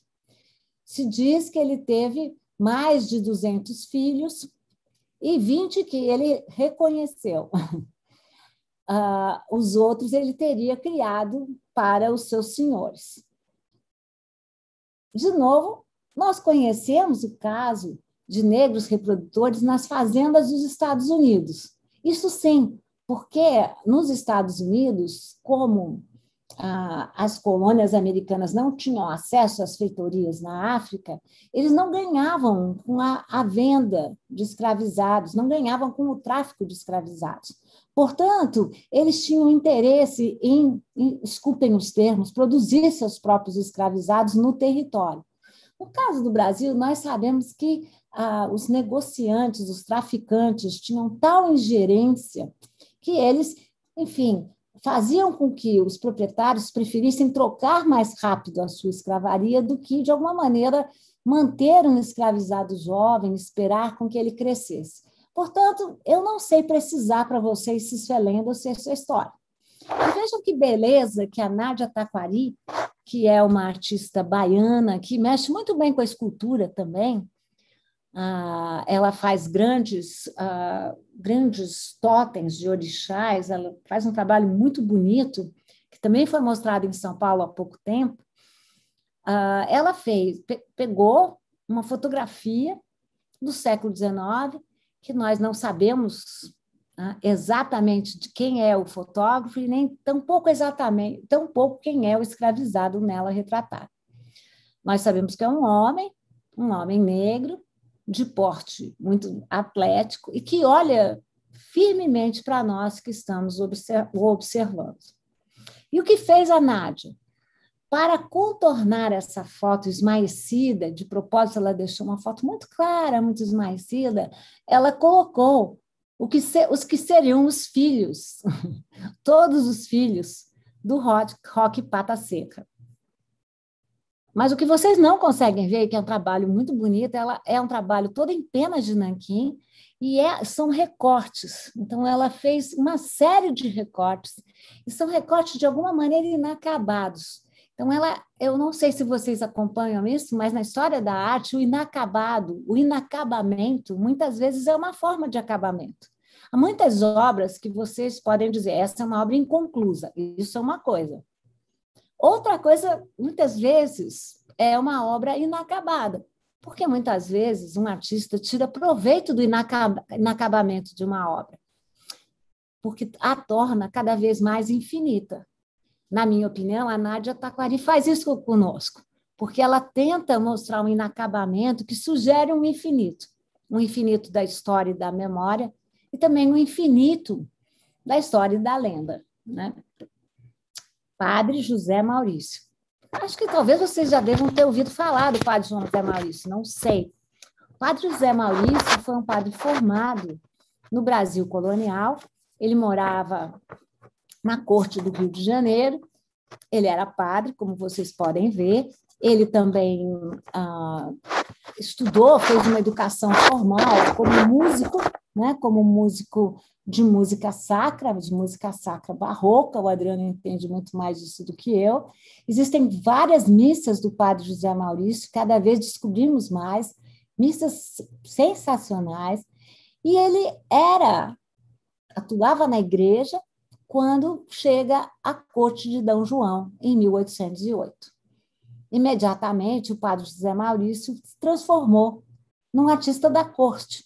Se diz que ele teve mais de 200 filhos e 20 que ele reconheceu. Uh, os outros ele teria criado para os seus senhores. De novo, nós conhecemos o caso de negros reprodutores nas fazendas dos Estados Unidos. Isso sim, porque nos Estados Unidos, como ah, as colônias americanas não tinham acesso às feitorias na África, eles não ganhavam com a, a venda de escravizados, não ganhavam com o tráfico de escravizados. Portanto, eles tinham interesse em, em escutem os termos, produzir seus próprios escravizados no território. No caso do Brasil, nós sabemos que ah, os negociantes, os traficantes, tinham tal ingerência que eles, enfim, faziam com que os proprietários preferissem trocar mais rápido a sua escravaria do que, de alguma maneira, manter um escravizado jovem, esperar com que ele crescesse. Portanto, eu não sei precisar para vocês se isso é lenda ou se isso é história. E vejam que beleza que a Nádia Taquari, que é uma artista baiana, que mexe muito bem com a escultura também, ah, ela faz grandes, ah, grandes totens de orixás, ela faz um trabalho muito bonito, que também foi mostrado em São Paulo há pouco tempo. Ah, ela fez, pe pegou uma fotografia do século XIX, que nós não sabemos ah, exatamente de quem é o fotógrafo e nem tampouco exatamente, tampouco quem é o escravizado nela retratado. Nós sabemos que é um homem, um homem negro, de porte muito atlético e que olha firmemente para nós que estamos o observando. E o que fez a Nádia? Para contornar essa foto esmaecida, de propósito, ela deixou uma foto muito clara, muito esmaecida, ela colocou que ser, os que seriam os filhos, todos os filhos do rock, rock Pata Seca. Mas o que vocês não conseguem ver, que é um trabalho muito bonito, ela é um trabalho todo em penas de nanquim e é, são recortes. Então, ela fez uma série de recortes e são recortes de alguma maneira inacabados. Então, ela, eu não sei se vocês acompanham isso, mas na história da arte, o inacabado, o inacabamento, muitas vezes é uma forma de acabamento. Há muitas obras que vocês podem dizer, essa é uma obra inconclusa, isso é uma coisa. Outra coisa, muitas vezes, é uma obra inacabada, porque muitas vezes um artista tira proveito do inacabamento de uma obra, porque a torna cada vez mais infinita. Na minha opinião, a Nádia Taquari faz isso conosco, porque ela tenta mostrar um inacabamento que sugere um infinito um infinito da história e da memória, e também um infinito da história e da lenda. Né? Padre José Maurício. Acho que talvez vocês já devam ter ouvido falar do Padre José Maurício, não sei. O padre José Maurício foi um padre formado no Brasil colonial. Ele morava na corte do Rio de Janeiro. Ele era padre, como vocês podem ver. Ele também ah, estudou, fez uma educação formal como músico, né? Como músico de música sacra, de música sacra barroca, o Adriano entende muito mais disso do que eu. Existem várias missas do padre José Maurício, cada vez descobrimos mais, missas sensacionais. E ele era, atuava na igreja quando chega a corte de D. João, em 1808. Imediatamente, o padre José Maurício se transformou num artista da corte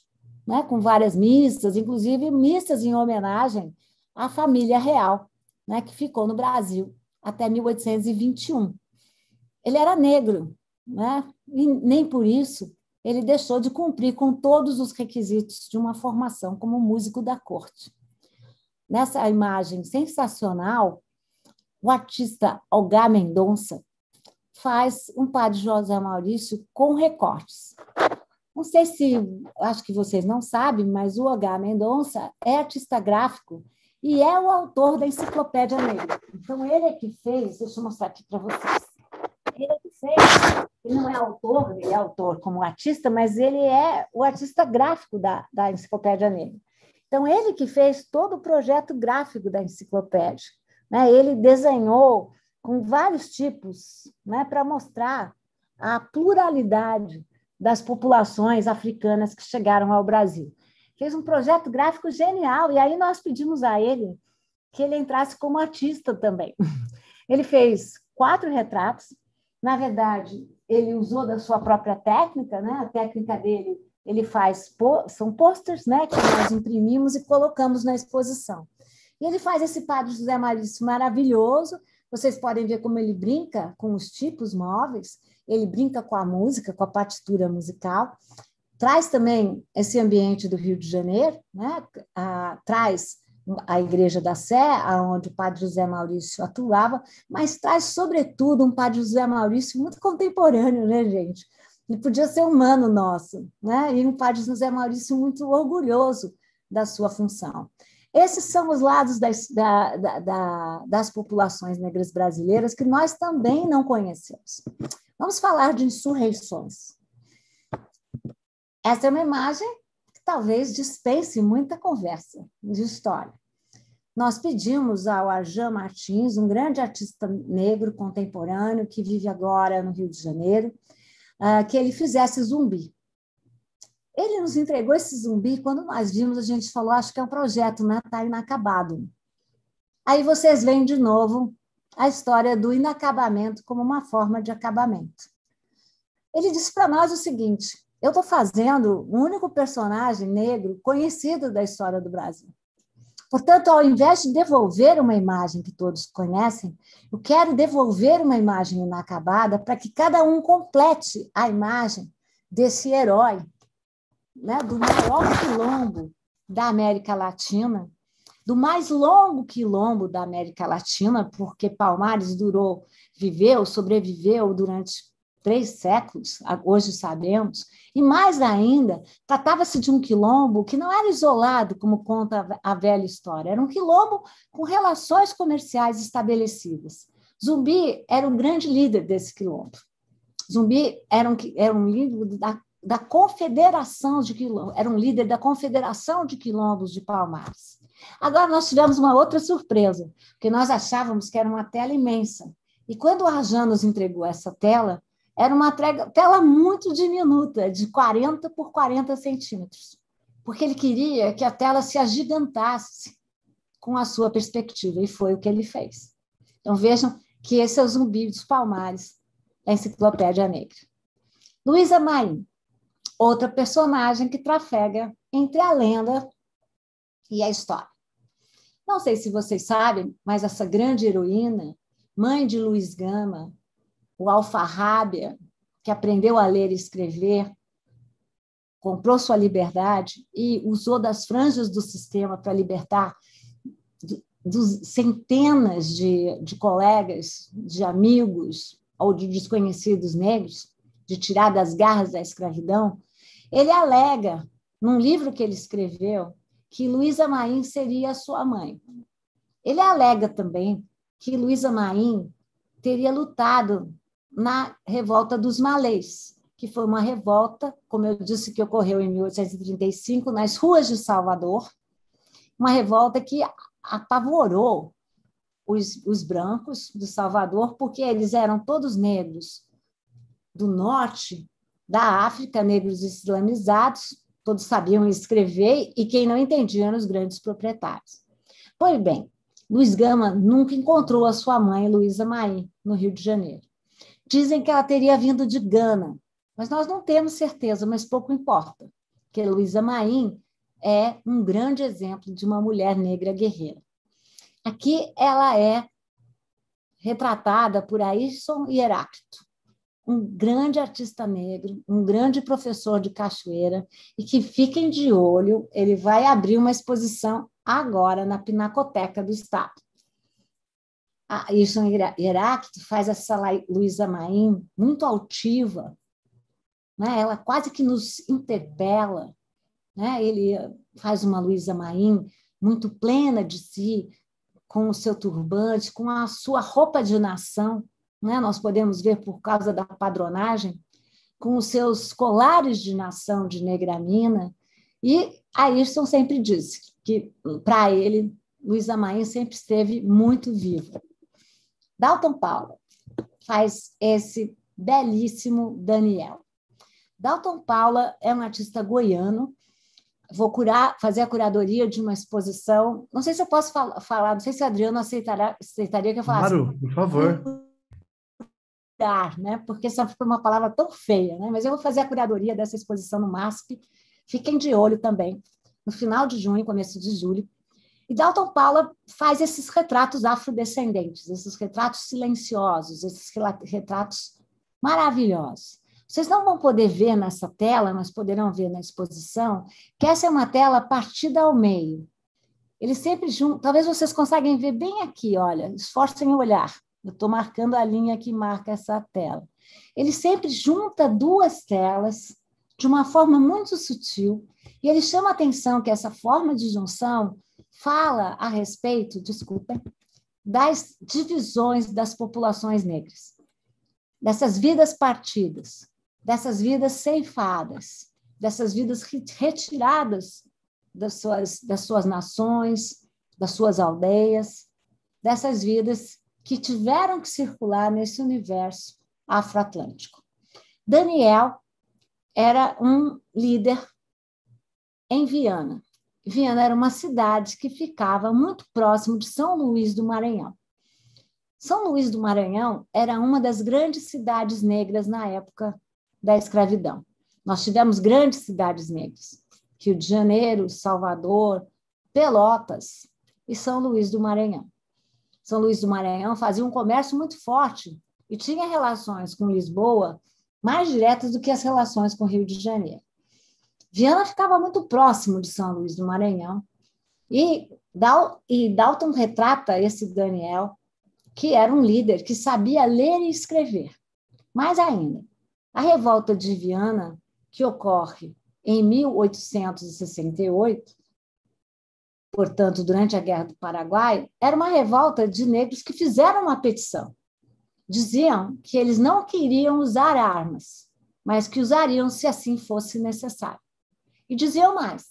né, com várias missas, inclusive missas em homenagem à família real, né, que ficou no Brasil até 1821. Ele era negro, né, e nem por isso ele deixou de cumprir com todos os requisitos de uma formação como músico da corte. Nessa imagem sensacional, o artista Olga Mendonça faz um padre José Maurício com recortes. Não sei se, acho que vocês não sabem, mas o H. Mendonça é artista gráfico e é o autor da Enciclopédia Negra. Então, ele é que fez, deixa eu mostrar aqui para vocês. Ele é que fez, ele não é autor, ele é autor como artista, mas ele é o artista gráfico da, da Enciclopédia Negra. Então, ele que fez todo o projeto gráfico da enciclopédia. Né? Ele desenhou com vários tipos né, para mostrar a pluralidade das populações africanas que chegaram ao Brasil. Fez um projeto gráfico genial, e aí nós pedimos a ele que ele entrasse como artista também. Ele fez quatro retratos, na verdade, ele usou da sua própria técnica, né? a técnica dele, ele faz, são posters né? que nós imprimimos e colocamos na exposição. E ele faz esse Padre José Marício maravilhoso, vocês podem ver como ele brinca com os tipos móveis, ele brinca com a música, com a partitura musical, traz também esse ambiente do Rio de Janeiro, né? Ah, traz a Igreja da Sé, onde o Padre José Maurício atuava, mas traz, sobretudo, um Padre José Maurício muito contemporâneo, né, gente? Ele podia ser humano nosso, né? E um Padre José Maurício muito orgulhoso da sua função. Esses são os lados das, da, da, da, das populações negras brasileiras que nós também não conhecemos. Vamos falar de insurreições. Essa é uma imagem que talvez dispense muita conversa de história. Nós pedimos ao Arjan Martins, um grande artista negro contemporâneo que vive agora no Rio de Janeiro, ah, que ele fizesse zumbi. Ele nos entregou esse zumbi, quando nós vimos, a gente falou, acho que é um projeto, né? Está inacabado. Aí vocês veem de novo a história do inacabamento como uma forma de acabamento. Ele disse para nós o seguinte: eu estou fazendo o único personagem negro conhecido da história do Brasil. Portanto, ao invés de devolver uma imagem que todos conhecem, eu quero devolver uma imagem inacabada para que cada um complete a imagem desse herói, né, do maior quilombo da América Latina, do mais longo quilombo da América Latina, porque Palmares durou, viveu, sobreviveu durante três séculos, hoje sabemos, e mais ainda, tratava-se de um quilombo que não era isolado, como conta a velha história, era um quilombo com relações comerciais estabelecidas. Zumbi era o grande líder desse quilombo. Zumbi era um, era um líder da, da confederação de quilombos, era um líder da confederação de quilombos de Palmares. Agora, nós tivemos uma outra surpresa, porque nós achávamos que era uma tela imensa. E quando o Arjan nos entregou essa tela, era uma tela muito diminuta, de 40 por 40 centímetros, porque ele queria que a tela se agigantasse com a sua perspectiva, e foi o que ele fez. Então, vejam que esse é o Zumbi dos Palmares, da Enciclopédia Negra. Luísa Maim, outra personagem que trafega entre a lenda e a história. Não sei se vocês sabem, mas essa grande heroína, mãe de Luiz Gama, o Alfarrábia, que aprendeu a ler e escrever, comprou sua liberdade e usou das franjas do sistema para libertar dos centenas de, de colegas, de amigos ou de desconhecidos negros, de tirar das garras da escravidão, ele alega, num livro que ele escreveu, que Luísa Maim seria sua mãe. Ele alega também que Luísa Maim teria lutado na revolta dos malês, que foi uma revolta, como eu disse, que ocorreu em 1835 nas ruas de Salvador, uma revolta que apavorou os, os brancos de Salvador, porque eles eram todos negros do norte da África, negros islamizados, todos sabiam escrever e quem não entendia eram os grandes proprietários. Pois bem, Luiz Gama nunca encontrou a sua mãe, Luísa Maí, no Rio de Janeiro. Dizem que ela teria vindo de Gana, mas nós não temos certeza, mas pouco importa, que Luísa Maim é um grande exemplo de uma mulher negra guerreira. Aqui ela é retratada por Ayrton Hieracto, um grande artista negro, um grande professor de cachoeira, e que fiquem de olho, ele vai abrir uma exposição agora na Pinacoteca do Estado. A Irson Heráclito faz essa Luísa Maim muito altiva, né? ela quase que nos interpela. Né? Ele eh, faz uma Luísa Maim muito plena de si, com o seu turbante, com a sua roupa de nação, né? nós podemos ver por causa da padronagem, com os seus colares de nação de negramina, e Ayrton sempre disse que, para ele, Luísa Maim sempre esteve muito viva. Dalton Paula faz esse belíssimo Daniel. Dalton Paula é um artista goiano. Vou curar, fazer a curadoria de uma exposição. Não sei se eu posso fal falar, não sei se o Adriano aceitará, aceitaria que eu falasse. Claro, por favor cuidar, né? porque essa foi uma palavra tão feia, né? mas eu vou fazer a curadoria dessa exposição no MASP, fiquem de olho também, no final de junho, começo de julho. E Dalton Paula faz esses retratos afrodescendentes, esses retratos silenciosos, esses retratos maravilhosos. Vocês não vão poder ver nessa tela, mas poderão ver na exposição, que essa é uma tela partida ao meio. Ele sempre junta, talvez vocês conseguem ver bem aqui, olha, esforcem o olhar. Eu estou marcando a linha que marca essa tela. Ele sempre junta duas telas de uma forma muito sutil e ele chama a atenção que essa forma de junção fala a respeito, desculpem, das divisões das populações negras, dessas vidas partidas, dessas vidas ceifadas, dessas vidas retiradas das suas, das suas nações, das suas aldeias, dessas vidas que tiveram que circular nesse universo afroatlântico. Daniel era um líder em Viana. Viana era uma cidade que ficava muito próximo de São Luís do Maranhão. São Luís do Maranhão era uma das grandes cidades negras na época da escravidão. Nós tivemos grandes cidades negras: Rio de Janeiro, Salvador, Pelotas e São Luís do Maranhão. São Luís do Maranhão fazia um comércio muito forte e tinha relações com Lisboa mais diretas do que as relações com Rio de Janeiro. Viana ficava muito próximo de São Luís do Maranhão e, Dal, e Dalton retrata esse Daniel, que era um líder que sabia ler e escrever. Mais ainda, a revolta de Viana, que ocorre em 1868, portanto, durante a Guerra do Paraguai, era uma revolta de negros que fizeram uma petição. Diziam que eles não queriam usar armas, mas que usariam se assim fosse necessário. E diziam mais,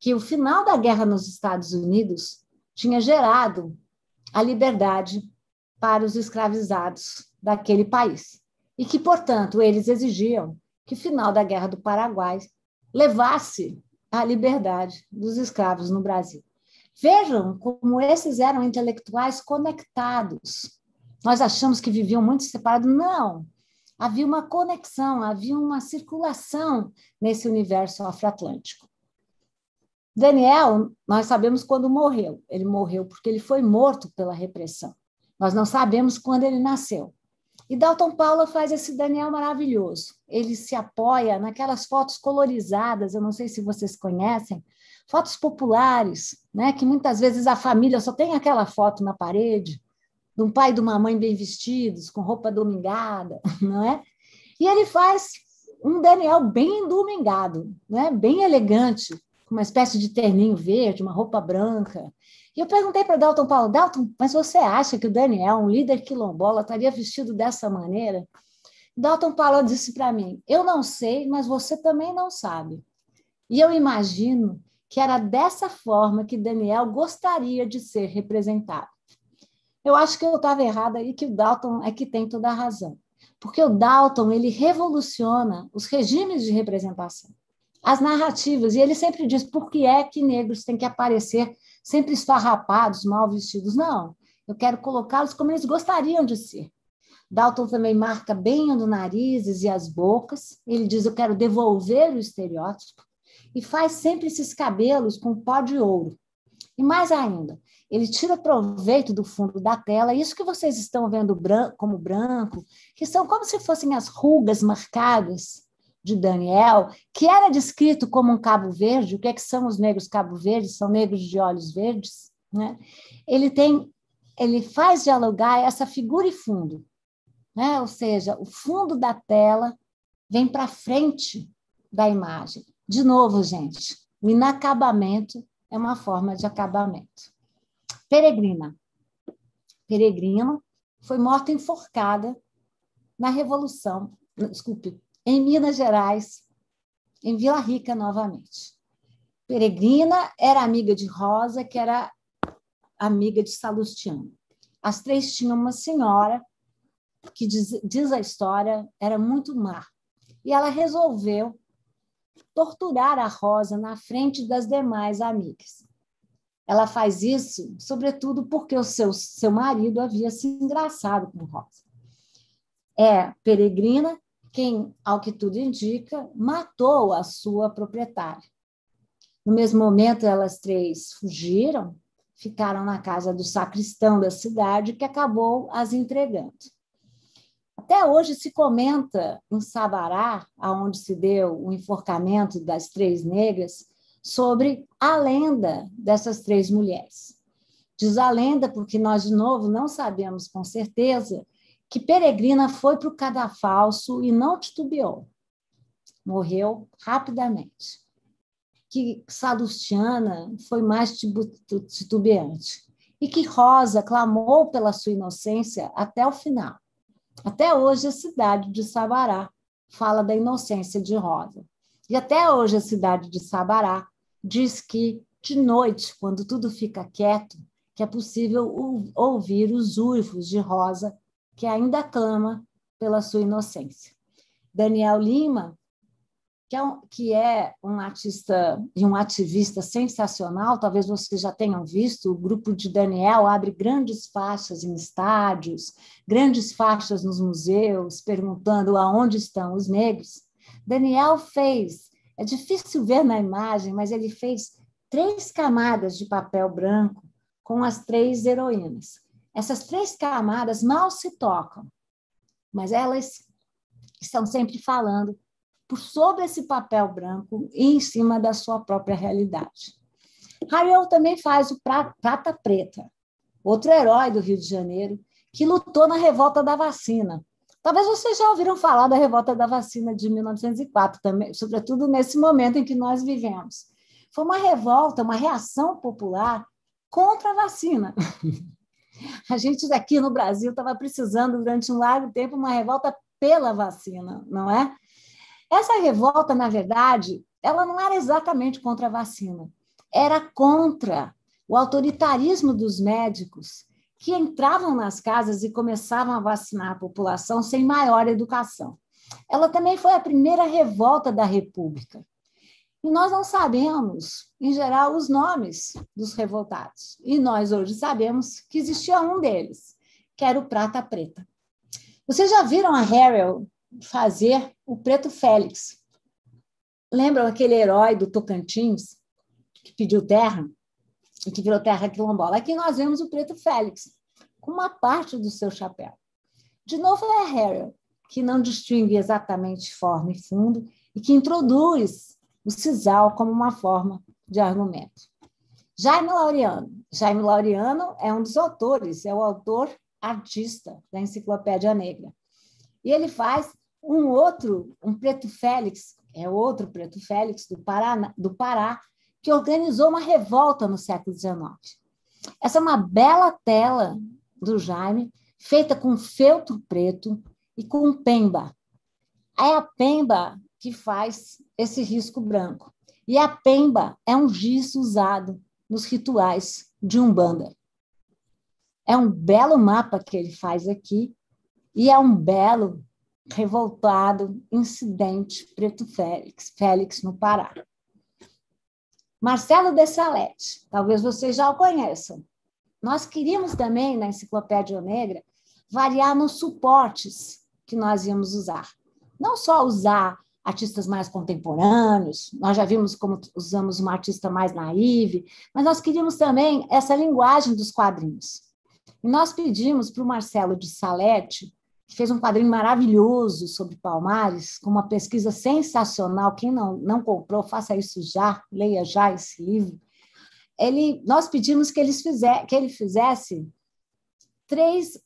que o final da guerra nos Estados Unidos tinha gerado a liberdade para os escravizados daquele país. E que, portanto, eles exigiam que o final da Guerra do Paraguai levasse a liberdade dos escravos no Brasil. Vejam como esses eram intelectuais conectados. Nós achamos que viviam muito separados. Não! Havia uma conexão, havia uma circulação nesse universo afroatlântico. Daniel, nós sabemos quando morreu. Ele morreu porque ele foi morto pela repressão. Nós não sabemos quando ele nasceu. E Dalton Paula faz esse Daniel maravilhoso. Ele se apoia naquelas fotos colorizadas, eu não sei se vocês conhecem, fotos populares, né? que muitas vezes a família só tem aquela foto na parede, de um pai e de uma mãe bem vestidos, com roupa domingada, não é? E ele faz um Daniel bem domingado, né? bem elegante, com uma espécie de terninho verde, uma roupa branca. E eu perguntei para Dalton Paulo, Dalton, mas você acha que o Daniel, um líder quilombola, estaria vestido dessa maneira? Dalton Paulo disse para mim, eu não sei, mas você também não sabe. E eu imagino que era dessa forma que Daniel gostaria de ser representado. Eu acho que eu estava errada aí, que o Dalton é que tem toda a razão. Porque o Dalton, ele revoluciona os regimes de representação, as narrativas, e ele sempre diz por que é que negros têm que aparecer sempre esfarrapados, mal vestidos. Não, eu quero colocá-los como eles gostariam de ser. Dalton também marca bem os narizes e as bocas. Ele diz: Eu quero devolver o estereótipo. E faz sempre esses cabelos com pó de ouro. E mais ainda, ele tira proveito do fundo da tela, isso que vocês estão vendo branco, como branco, que são como se fossem as rugas marcadas de Daniel, que era descrito como um cabo verde, o que, é que são os negros cabo verdes? São negros de olhos verdes, né? Ele tem, ele faz dialogar essa figura e fundo, né? Ou seja, o fundo da tela vem para frente da imagem. De novo, gente, o inacabamento é uma forma de acabamento. Peregrina. Peregrina foi morta enforcada na Revolução, desculpe, em Minas Gerais, em Vila Rica novamente. Peregrina era amiga de Rosa, que era amiga de Salustiano. As três tinham uma senhora que diz, diz, a história, era muito má. E ela resolveu torturar a Rosa na frente das demais amigas. Ela faz isso, sobretudo, porque o seu, seu marido havia se engraçado com Rosa. É peregrina quem, ao que tudo indica, matou a sua proprietária. No mesmo momento, elas três fugiram, ficaram na casa do sacristão da cidade, que acabou as entregando. Até hoje se comenta em Sabará, aonde se deu o enforcamento das três negras, sobre a lenda dessas três mulheres. Diz a lenda porque nós de novo não sabemos com certeza que Peregrina foi para o cadafalso e não titubeou. Morreu rapidamente. Que Salustiana foi mais titubeante. E que Rosa clamou pela sua inocência até o final. Até hoje, a cidade de Sabará fala da inocência de Rosa. E até hoje, a cidade de Sabará diz que, de noite, quando tudo fica quieto, que é possível ouvir os uivos de Rosa que ainda clama pela sua inocência. Daniel Lima, que é, um, que é um, artista e um ativista sensacional, talvez vocês já tenham visto, o grupo de Daniel abre grandes faixas em estádios, grandes faixas nos museus, perguntando aonde estão os negros. Daniel fez, é difícil ver na imagem, mas ele fez três camadas de papel branco com as três heroínas. Essas três camadas mal se tocam, mas elas estão sempre falando por sobre esse papel branco e em cima da sua própria realidade. Harriel também faz o Prata Preta, outro herói do Rio de Janeiro, que lutou na revolta da vacina. Talvez vocês já ouviram falar da revolta da vacina de 1904, também, sobretudo nesse momento em que nós vivemos. Foi uma revolta, uma reação popular contra a vacina. A gente aqui no Brasil estava precisando, durante um largo tempo, uma revolta pela vacina, não é? Essa revolta, na verdade, ela não era exatamente contra a vacina, era contra o autoritarismo dos médicos que entravam nas casas e começavam a vacinar a população sem maior educação. Ela também foi a primeira revolta da República. E nós não sabemos, em geral, os nomes dos revoltados. E nós hoje sabemos que existia um deles, que era o Prata Preta. Vocês já viram a Harriel fazer o Preto Félix? Lembram aquele herói do Tocantins que pediu terra e que virou terra quilombola? Aqui nós vemos o Preto Félix com uma parte do seu chapéu. De novo é a Harriel, que não distingue exatamente forma e fundo e que introduz o sisal como uma forma de argumento. Jaime Laureano. Jaime Laureano é um dos autores, é o autor artista da Enciclopédia Negra. E ele faz um outro, um Preto Félix, é outro Preto Félix do Pará, do Pará que organizou uma revolta no século XIX. Essa é uma bela tela do Jaime, feita com feltro preto e com pemba. Aí a pemba que faz esse risco branco. E a pemba é um giz usado nos rituais de Umbanda. É um belo mapa que ele faz aqui e é um belo revoltado incidente Preto Félix, Félix no Pará. Marcelo Dessalete, talvez vocês já o conheçam. Nós queríamos também, na Enciclopédia Negra, variar nos suportes que nós íamos usar. Não só usar artistas mais contemporâneos, nós já vimos como usamos uma artista mais naive, mas nós queríamos também essa linguagem dos quadrinhos. E nós pedimos para o Marcelo de Salete, que fez um quadrinho maravilhoso sobre Palmares, com uma pesquisa sensacional. Quem não, não comprou, faça isso já, leia já esse livro. Ele, nós pedimos que, eles fizer, que ele fizesse três,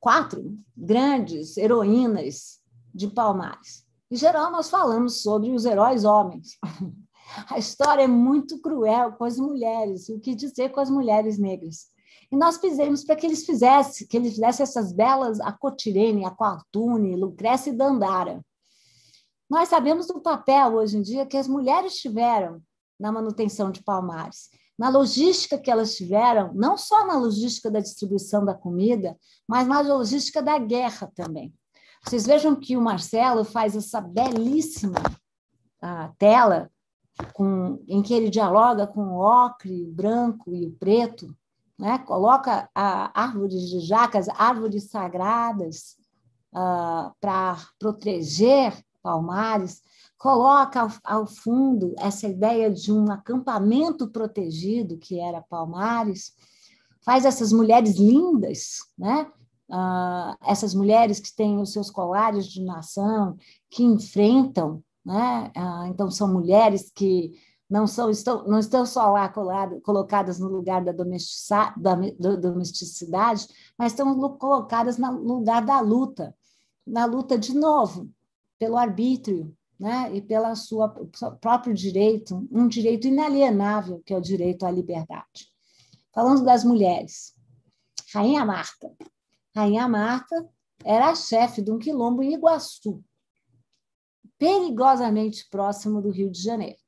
quatro grandes heroínas de Palmares. Em geral, nós falamos sobre os heróis homens. A história é muito cruel com as mulheres, e o que dizer com as mulheres negras. E nós fizemos para que eles fizessem, que eles fizessem essas belas Acotirene, Aqualtune, Lucrécia e Dandara. Nós sabemos do papel hoje em dia que as mulheres tiveram na manutenção de Palmares, na logística que elas tiveram, não só na logística da distribuição da comida, mas na logística da guerra também. Vocês vejam que o Marcelo faz essa belíssima ah, tela com, em que ele dialoga com o ocre, o branco e o preto, né? coloca ah, árvores de jacas, árvores sagradas ah, para proteger palmares, coloca ao, ao, fundo essa ideia de um acampamento protegido que era palmares, faz essas mulheres lindas, né? uh, essas mulheres que têm os seus colares de nação, que enfrentam, né? Uh, então são mulheres que não são estão não estão só lá colado, colocadas no lugar da, da, domesticidade, mas estão colocadas no lugar da luta, na luta de novo pelo arbítrio, né? E pelo seu próprio direito, um direito inalienável que é o direito à liberdade. Falando das mulheres, Rainha Marta, Rainha Marta era a chefe de um quilombo em Iguaçu, perigosamente próximo do Rio de Janeiro.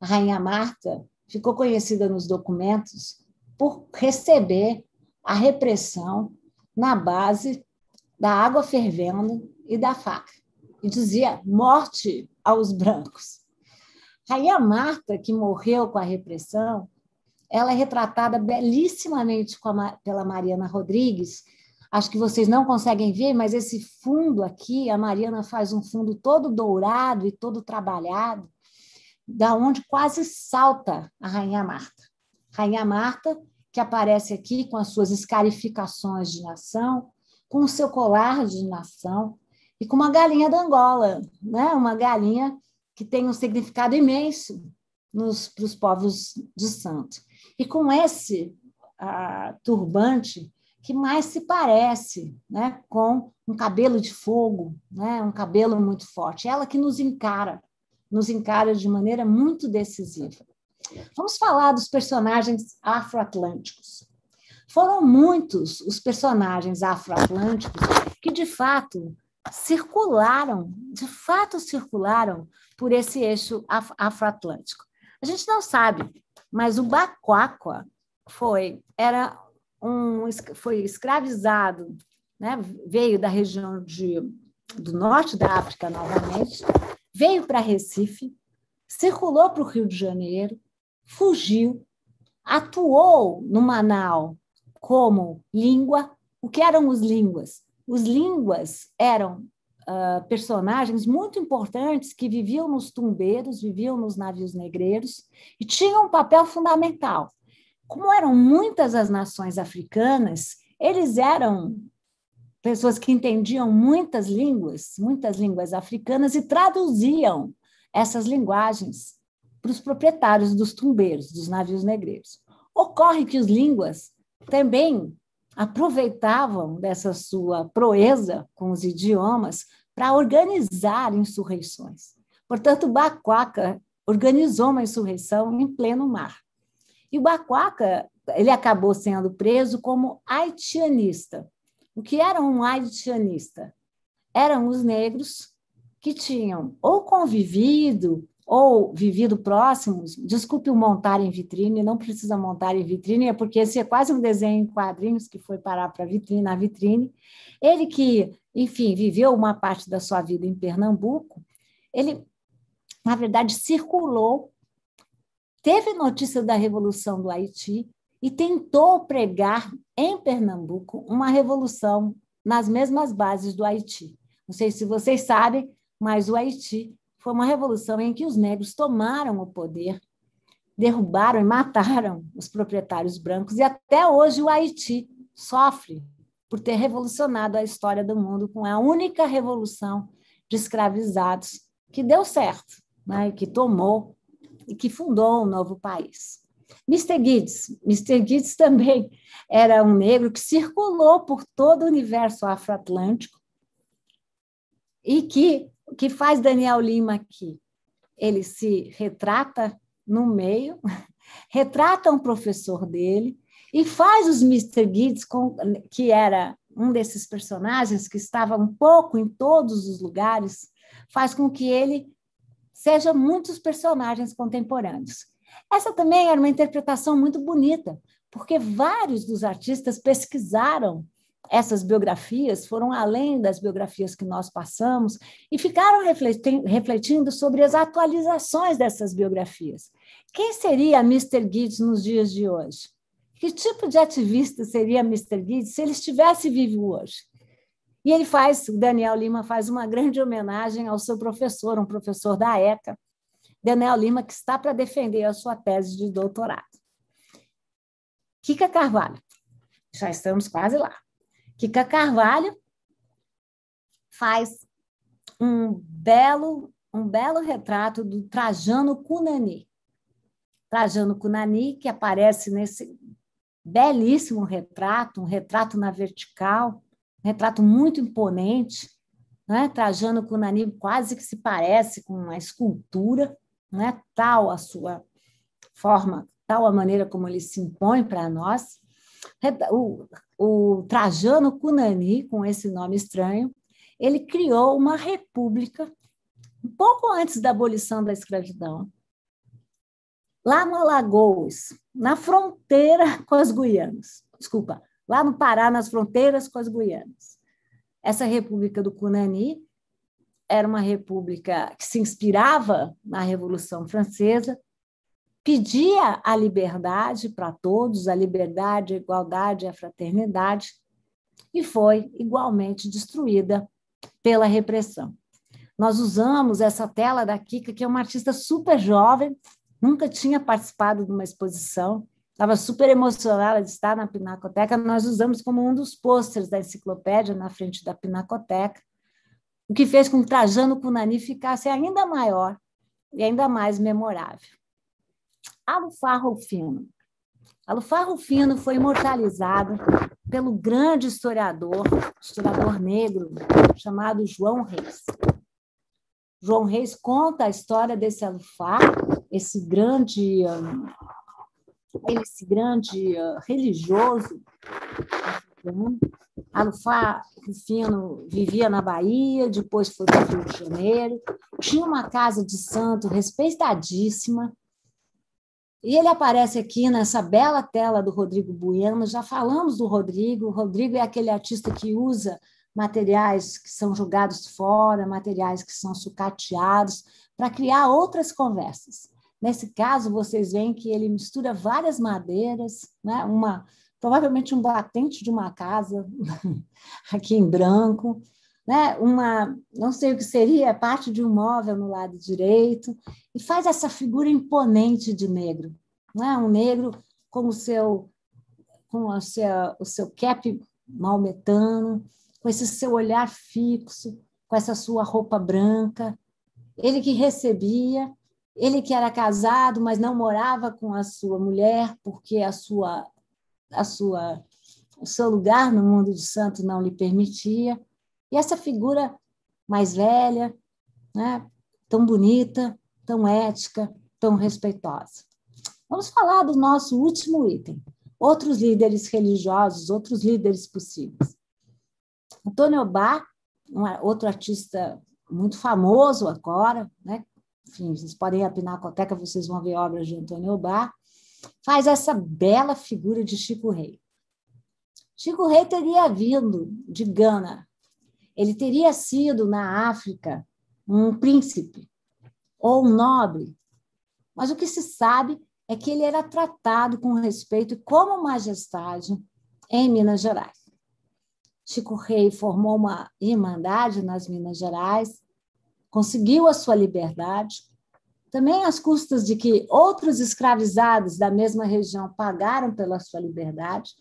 A Rainha Marta ficou conhecida nos documentos por receber a repressão na base da água fervendo e da faca, e dizia morte aos brancos. Rainha Marta, que morreu com a repressão, ela é retratada belíssimamente a, pela Mariana Rodrigues Acho que vocês não conseguem ver, mas esse fundo aqui, a Mariana faz um fundo todo dourado e todo trabalhado, da onde quase salta a Rainha Marta. Rainha Marta, que aparece aqui com as suas escarificações de nação, com o seu colar de nação e com uma galinha da Angola, né? uma galinha que tem um significado imenso para os povos de santo. E com esse ah, turbante, que mais se parece né, com um cabelo de fogo, né, um cabelo muito forte. Ela que nos encara, nos encara de maneira muito decisiva. Vamos falar dos personagens afroatlânticos. Foram muitos os personagens afroatlânticos que, de fato, circularam, de fato circularam por esse eixo afroatlântico. A gente não sabe, mas o Bacuacua foi era um, foi escravizado, né? veio da região de, do norte da África novamente, veio para Recife, circulou para o Rio de Janeiro, fugiu, atuou no Manaus como língua. O que eram os línguas? Os línguas eram uh, personagens muito importantes que viviam nos tumbeiros, viviam nos navios negreiros e tinham um papel fundamental como eram muitas as nações africanas, eles eram pessoas que entendiam muitas línguas, muitas línguas africanas, e traduziam essas linguagens para os proprietários dos tumbeiros, dos navios negreiros. Ocorre que os línguas também aproveitavam dessa sua proeza com os idiomas para organizar insurreições. Portanto, Bacuaca organizou uma insurreição em pleno mar. E o Bacuaca ele acabou sendo preso como haitianista. O que era um haitianista? Eram os negros que tinham ou convivido ou vivido próximos, desculpe o montar em vitrine, não precisa montar em vitrine, é porque esse é quase um desenho em quadrinhos que foi parar para vitrine, na vitrine. Ele que, enfim, viveu uma parte da sua vida em Pernambuco, ele, na verdade, circulou teve notícia da Revolução do Haiti e tentou pregar em Pernambuco uma revolução nas mesmas bases do Haiti. Não sei se vocês sabem, mas o Haiti foi uma revolução em que os negros tomaram o poder, derrubaram e mataram os proprietários brancos, e até hoje o Haiti sofre por ter revolucionado a história do mundo com a única revolução de escravizados que deu certo, né? que tomou e que fundou um novo país. Mr. Gids, Mr. Gids também era um negro que circulou por todo o universo afroatlântico e que que faz Daniel Lima aqui? Ele se retrata no meio, retrata um professor dele e faz os Mr. Gids, que era um desses personagens que estava um pouco em todos os lugares, faz com que ele sejam muitos personagens contemporâneos. Essa também era uma interpretação muito bonita, porque vários dos artistas pesquisaram essas biografias, foram além das biografias que nós passamos e ficaram refletindo sobre as atualizações dessas biografias. Quem seria Mr. Gibbs nos dias de hoje? Que tipo de ativista seria Mr. Gibbs se ele estivesse vivo hoje? E ele faz, Daniel Lima faz uma grande homenagem ao seu professor, um professor da ECA, Daniel Lima, que está para defender a sua tese de doutorado. Kika Carvalho, já estamos quase lá. Kika Carvalho faz um belo, um belo retrato do Trajano Cunani. Trajano Cunani, que aparece nesse belíssimo retrato, um retrato na vertical, retrato muito imponente, né? Trajano com Nani quase que se parece com uma escultura, né? tal a sua forma, tal a maneira como ele se impõe para nós. O, o Trajano Cunani, com esse nome estranho, ele criou uma república um pouco antes da abolição da escravidão, lá no Alagoas, na fronteira com as Guianas, desculpa, lá no Pará, nas fronteiras com as Guianas. Essa República do Cunani era uma república que se inspirava na Revolução Francesa, pedia a liberdade para todos, a liberdade, a igualdade, a fraternidade, e foi igualmente destruída pela repressão. Nós usamos essa tela da Kika, que é uma artista super jovem, nunca tinha participado de uma exposição, estava super emocionada de estar na Pinacoteca. Nós usamos como um dos pôsteres da enciclopédia na frente da Pinacoteca, o que fez com que Trajano Cunani ficasse ainda maior e ainda mais memorável. Alufarro Fino. Alufarro Fino foi imortalizado pelo grande historiador, historiador negro, chamado João Reis. João Reis conta a história desse Alufar, esse grande hum, esse grande ah, religioso Alufá Rufino vivia na Bahia, depois foi para o Rio de Janeiro, tinha uma casa de santo respeitadíssima, e ele aparece aqui nessa bela tela do Rodrigo Bueno. Já falamos do Rodrigo. O Rodrigo é aquele artista que usa materiais que são jogados fora, materiais que são sucateados, para criar outras conversas. Nesse caso, vocês veem que ele mistura várias madeiras, né? uma, provavelmente um batente de uma casa aqui em branco, né? uma, não sei o que seria, é parte de um móvel no lado direito, e faz essa figura imponente de negro. Né? Um negro com o seu, com o seu, o seu cap maometano, com esse seu olhar fixo, com essa sua roupa branca. Ele que recebia ele que era casado, mas não morava com a sua mulher, porque a sua, a sua, o seu lugar no mundo de santo não lhe permitia. E essa figura mais velha, né? tão bonita, tão ética, tão respeitosa. Vamos falar do nosso último item. Outros líderes religiosos, outros líderes possíveis. Antônio Bar, um, outro artista muito famoso agora, né? enfim, vocês podem ir à Pinacoteca, vocês vão ver obras de Antônio Bar faz essa bela figura de Chico Rei. Chico Rei teria vindo de Gana. Ele teria sido, na África, um príncipe ou um nobre. Mas o que se sabe é que ele era tratado com respeito como majestade em Minas Gerais. Chico Rei formou uma irmandade nas Minas Gerais conseguiu a sua liberdade, também às custas de que outros escravizados da mesma região pagaram pela sua liberdade,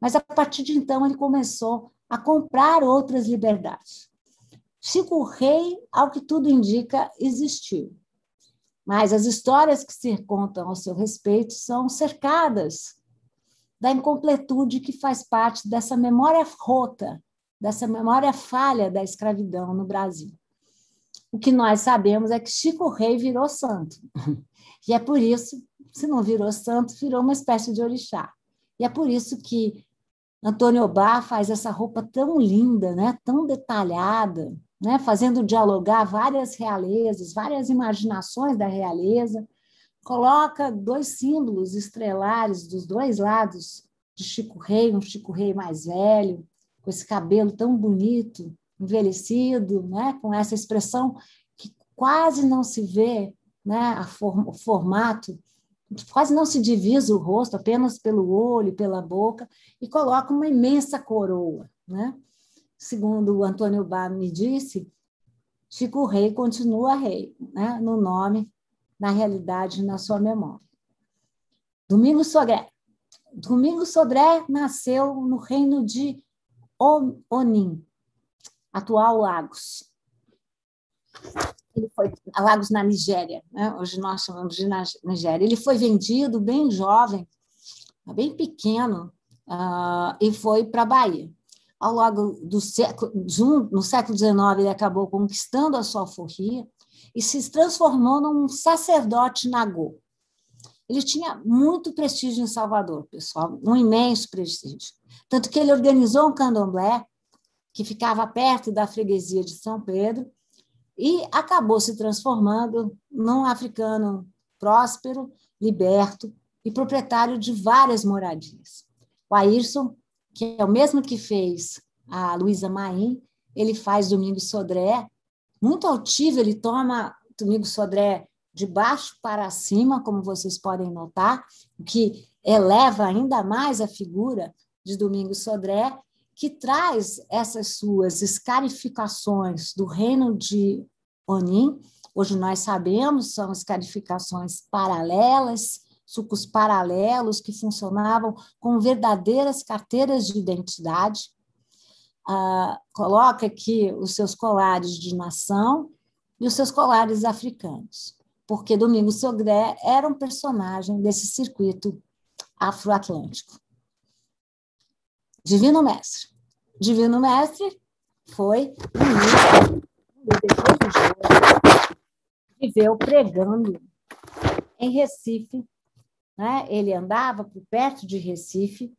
mas a partir de então ele começou a comprar outras liberdades. Chico Rei, ao que tudo indica, existiu. Mas as histórias que se contam ao seu respeito são cercadas da incompletude que faz parte dessa memória rota, dessa memória falha da escravidão no Brasil. O que nós sabemos é que Chico Rei virou santo. E é por isso, se não virou santo, virou uma espécie de orixá. E é por isso que Antônio Bar faz essa roupa tão linda, né? tão detalhada, né? fazendo dialogar várias realezas, várias imaginações da realeza. Coloca dois símbolos estrelares dos dois lados de Chico Rei, um Chico Rei mais velho, com esse cabelo tão bonito, envelhecido, né? com essa expressão que quase não se vê né? Form o formato, quase não se divisa o rosto, apenas pelo olho, pela boca, e coloca uma imensa coroa. Né? Segundo o Antônio Bar me disse, Chico Rei continua rei, né? no nome, na realidade, na sua memória. Domingos Sodré. Domingos Sodré nasceu no reino de Onim, atual Lagos. Ele foi a Lagos na Nigéria, né? hoje nós chamamos de Nigéria. Ele foi vendido bem jovem, bem pequeno, uh, e foi para a Bahia. Ao longo do século no século XIX, ele acabou conquistando a sua alforria e se transformou num sacerdote nagô. Ele tinha muito prestígio em Salvador, pessoal, um imenso prestígio. Tanto que ele organizou um candomblé que ficava perto da freguesia de São Pedro, e acabou se transformando num africano próspero, liberto e proprietário de várias moradias. O Ayrson, que é o mesmo que fez a Luísa Maim, ele faz Domingos Sodré, muito altivo, ele toma Domingos Sodré de baixo para cima, como vocês podem notar, o que eleva ainda mais a figura de Domingos Sodré, que traz essas suas escarificações do reino de Onim. Hoje nós sabemos são escarificações paralelas, sucos paralelos que funcionavam com verdadeiras carteiras de identidade. Ah, coloca aqui os seus colares de nação e os seus colares africanos, porque Domingos Sogré era um personagem desse circuito afroatlântico. Divino Mestre. Divino Mestre foi depois livro depois viveu pregando em Recife. Né? Ele andava por perto de Recife,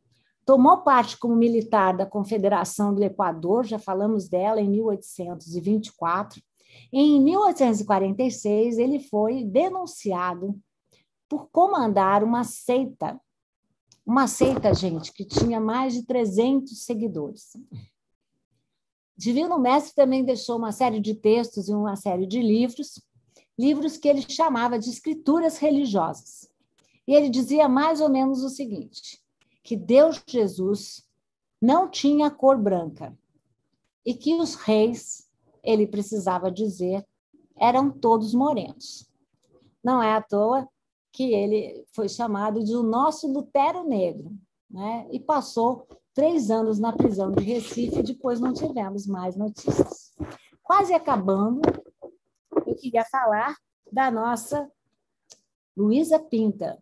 tomou parte como militar da Confederação do Equador, já falamos dela, em 1824. Em 1846, ele foi denunciado por comandar uma seita uma seita, gente, que tinha mais de 300 seguidores. Divino Mestre também deixou uma série de textos e uma série de livros, livros que ele chamava de escrituras religiosas. E ele dizia mais ou menos o seguinte: que Deus Jesus não tinha cor branca e que os reis, ele precisava dizer, eram todos morenos. Não é à toa que ele foi chamado de o nosso Lutero Negro, né? e passou três anos na prisão de Recife, e depois não tivemos mais notícias. Quase acabando, eu queria falar da nossa Luísa Pinta.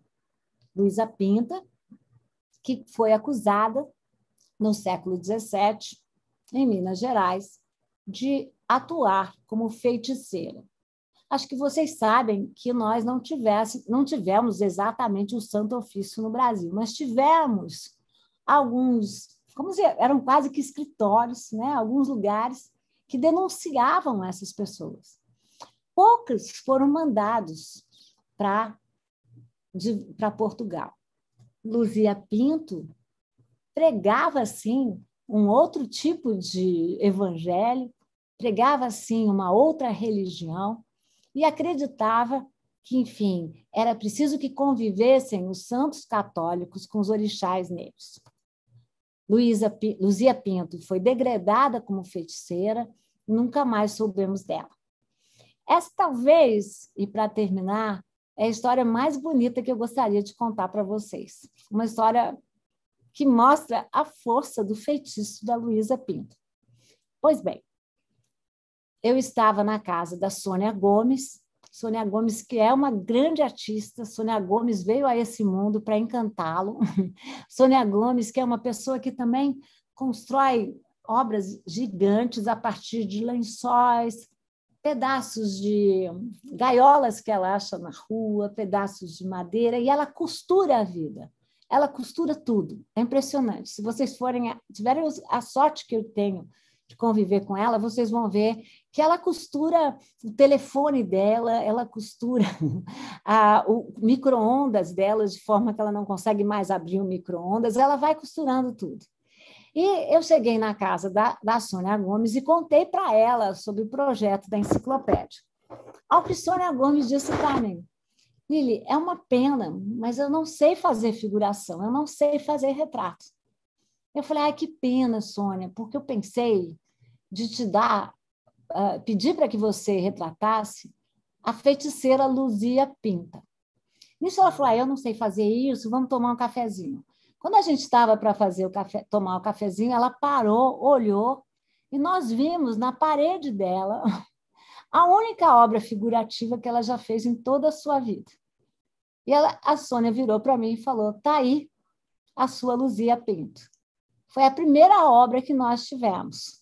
Luísa Pinta, que foi acusada no século XVII, em Minas Gerais, de atuar como feiticeira. Acho que vocês sabem que nós não, tivesse, não tivemos exatamente o Santo Ofício no Brasil, mas tivemos alguns, como dizer, eram quase que escritórios, né? alguns lugares que denunciavam essas pessoas. Poucos foram mandados para Portugal. Luzia Pinto pregava, assim, um outro tipo de evangelho, pregava, assim, uma outra religião, e acreditava que, enfim, era preciso que convivessem os santos católicos com os orixás negros. Luísa, Luzia Pinto foi degradada como feiticeira, nunca mais soubemos dela. Essa, talvez, e para terminar, é a história mais bonita que eu gostaria de contar para vocês. Uma história que mostra a força do feitiço da Luísa Pinto. Pois bem, eu estava na casa da Sônia Gomes, Sônia Gomes, que é uma grande artista, Sônia Gomes veio a esse mundo para encantá-lo. Sônia Gomes, que é uma pessoa que também constrói obras gigantes a partir de lençóis, pedaços de gaiolas que ela acha na rua, pedaços de madeira, e ela costura a vida. Ela costura tudo. É impressionante. Se vocês forem, tiverem a sorte que eu tenho de conviver com ela, vocês vão ver que ela costura o telefone dela, ela costura a, o micro-ondas dela, de forma que ela não consegue mais abrir o micro-ondas, ela vai costurando tudo. E eu cheguei na casa da, da Sônia Gomes e contei para ela sobre o projeto da enciclopédia. Ao que Sônia Gomes disse para mim, Lili, é uma pena, mas eu não sei fazer figuração, eu não sei fazer retrato. Eu falei, ai, que pena, Sônia, porque eu pensei de te dar uh, ah, pedi para que você retratasse a feiticeira Luzia Pinta. Nisso ela falou: ah, eu não sei fazer isso, vamos tomar um cafezinho. Quando a gente estava para fazer o café, tomar o cafezinho, ela parou, olhou e nós vimos na parede dela a única obra figurativa que ela já fez em toda a sua vida. E ela, a Sônia virou para mim e falou: "Tá aí a sua Luzia Pinto". Foi a primeira obra que nós tivemos.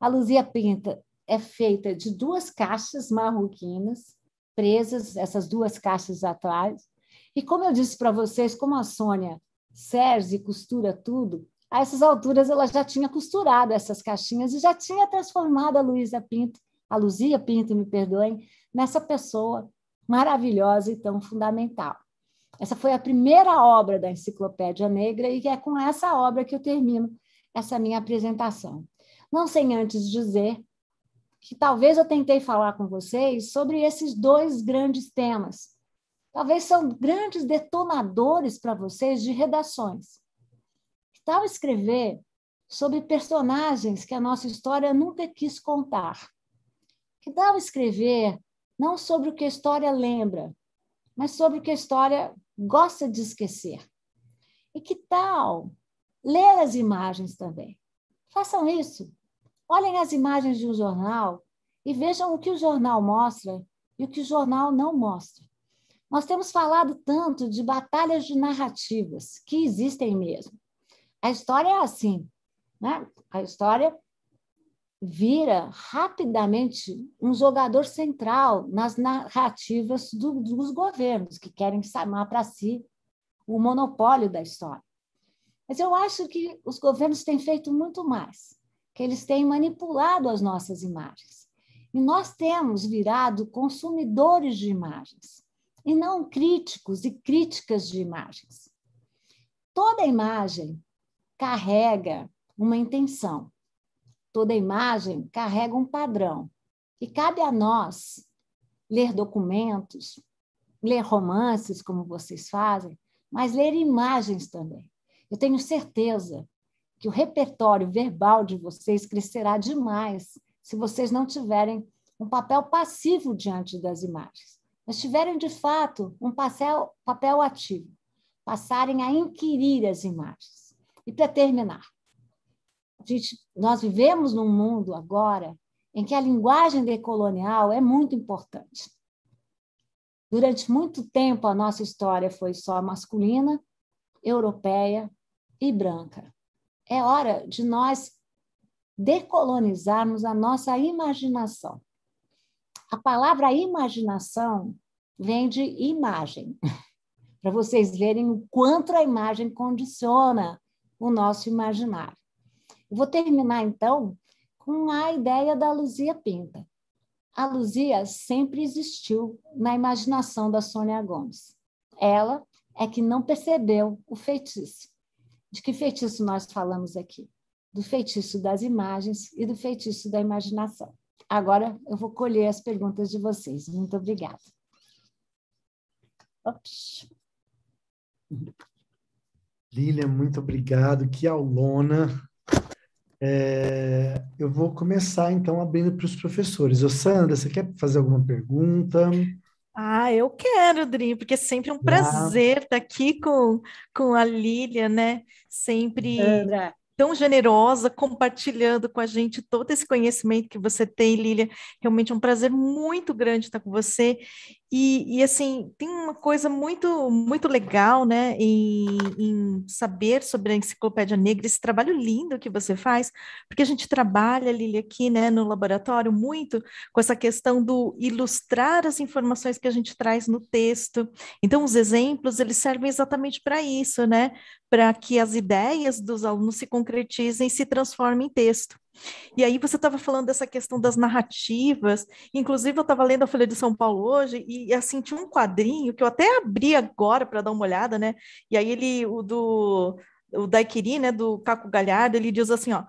A Luzia Pinta, é feita de duas caixas marroquinas, presas, essas duas caixas atrás. E como eu disse para vocês, como a Sônia serve e costura tudo, a essas alturas ela já tinha costurado essas caixinhas e já tinha transformado a Luísa Pinto, a Luzia Pinto, me perdoem, nessa pessoa maravilhosa e tão fundamental. Essa foi a primeira obra da Enciclopédia Negra e é com essa obra que eu termino essa minha apresentação. Não sem antes dizer que talvez eu tentei falar com vocês sobre esses dois grandes temas. Talvez são grandes detonadores para vocês de redações. Que tal escrever sobre personagens que a nossa história nunca quis contar? Que tal escrever não sobre o que a história lembra, mas sobre o que a história gosta de esquecer? E que tal ler as imagens também? Façam isso. Olhem as imagens de um jornal e vejam o que o jornal mostra e o que o jornal não mostra. Nós temos falado tanto de batalhas de narrativas, que existem mesmo. A história é assim, né? A história vira rapidamente um jogador central nas narrativas do, dos governos, que querem chamar para si o monopólio da história. Mas eu acho que os governos têm feito muito mais que eles têm manipulado as nossas imagens. E nós temos virado consumidores de imagens, e não críticos e críticas de imagens. Toda imagem carrega uma intenção, toda imagem carrega um padrão, e cabe a nós ler documentos, ler romances, como vocês fazem, mas ler imagens também. Eu tenho certeza que o repertório verbal de vocês crescerá demais se vocês não tiverem um papel passivo diante das imagens, mas tiverem, de fato, um papel, papel ativo, passarem a inquirir as imagens. E para terminar, gente, nós vivemos num mundo agora em que a linguagem decolonial é muito importante. Durante muito tempo, a nossa história foi só masculina, europeia e branca é hora de nós decolonizarmos a nossa imaginação. A palavra imaginação vem de imagem, para vocês verem o quanto a imagem condiciona o nosso imaginário. Vou terminar, então, com a ideia da Luzia Pinta. A Luzia sempre existiu na imaginação da Sônia Gomes. Ela é que não percebeu o feitiço. De que feitiço nós falamos aqui? Do feitiço das imagens e do feitiço da imaginação. Agora eu vou colher as perguntas de vocês. Muito obrigada. Lília, muito obrigado. Que aulona. É, eu vou começar, então, abrindo para os professores. Ô, Sandra, você quer fazer alguma pergunta? Ah, eu quero, Dri, porque é sempre um prazer estar tá aqui com, com a Lília, né? Sempre é. tão generosa, compartilhando com a gente todo esse conhecimento que você tem, Lília. Realmente é um prazer muito grande estar com você. E, e, assim, tem uma coisa muito muito legal, né, em, em, saber sobre a Enciclopédia Negra, esse trabalho lindo que você faz, porque a gente trabalha, Lili, aqui, né, no laboratório, muito com essa questão do ilustrar as informações que a gente traz no texto. Então, os exemplos, eles servem exatamente para isso, né, para que as ideias dos alunos se concretizem, e se transformem em texto. E aí você estava falando dessa questão das narrativas, inclusive eu estava lendo a Folha de São Paulo hoje e assim tinha um quadrinho que eu até abri agora para dar uma olhada, né? E aí ele o do o Daiquiri, né, do Caco Galhardo, ele diz assim, ó: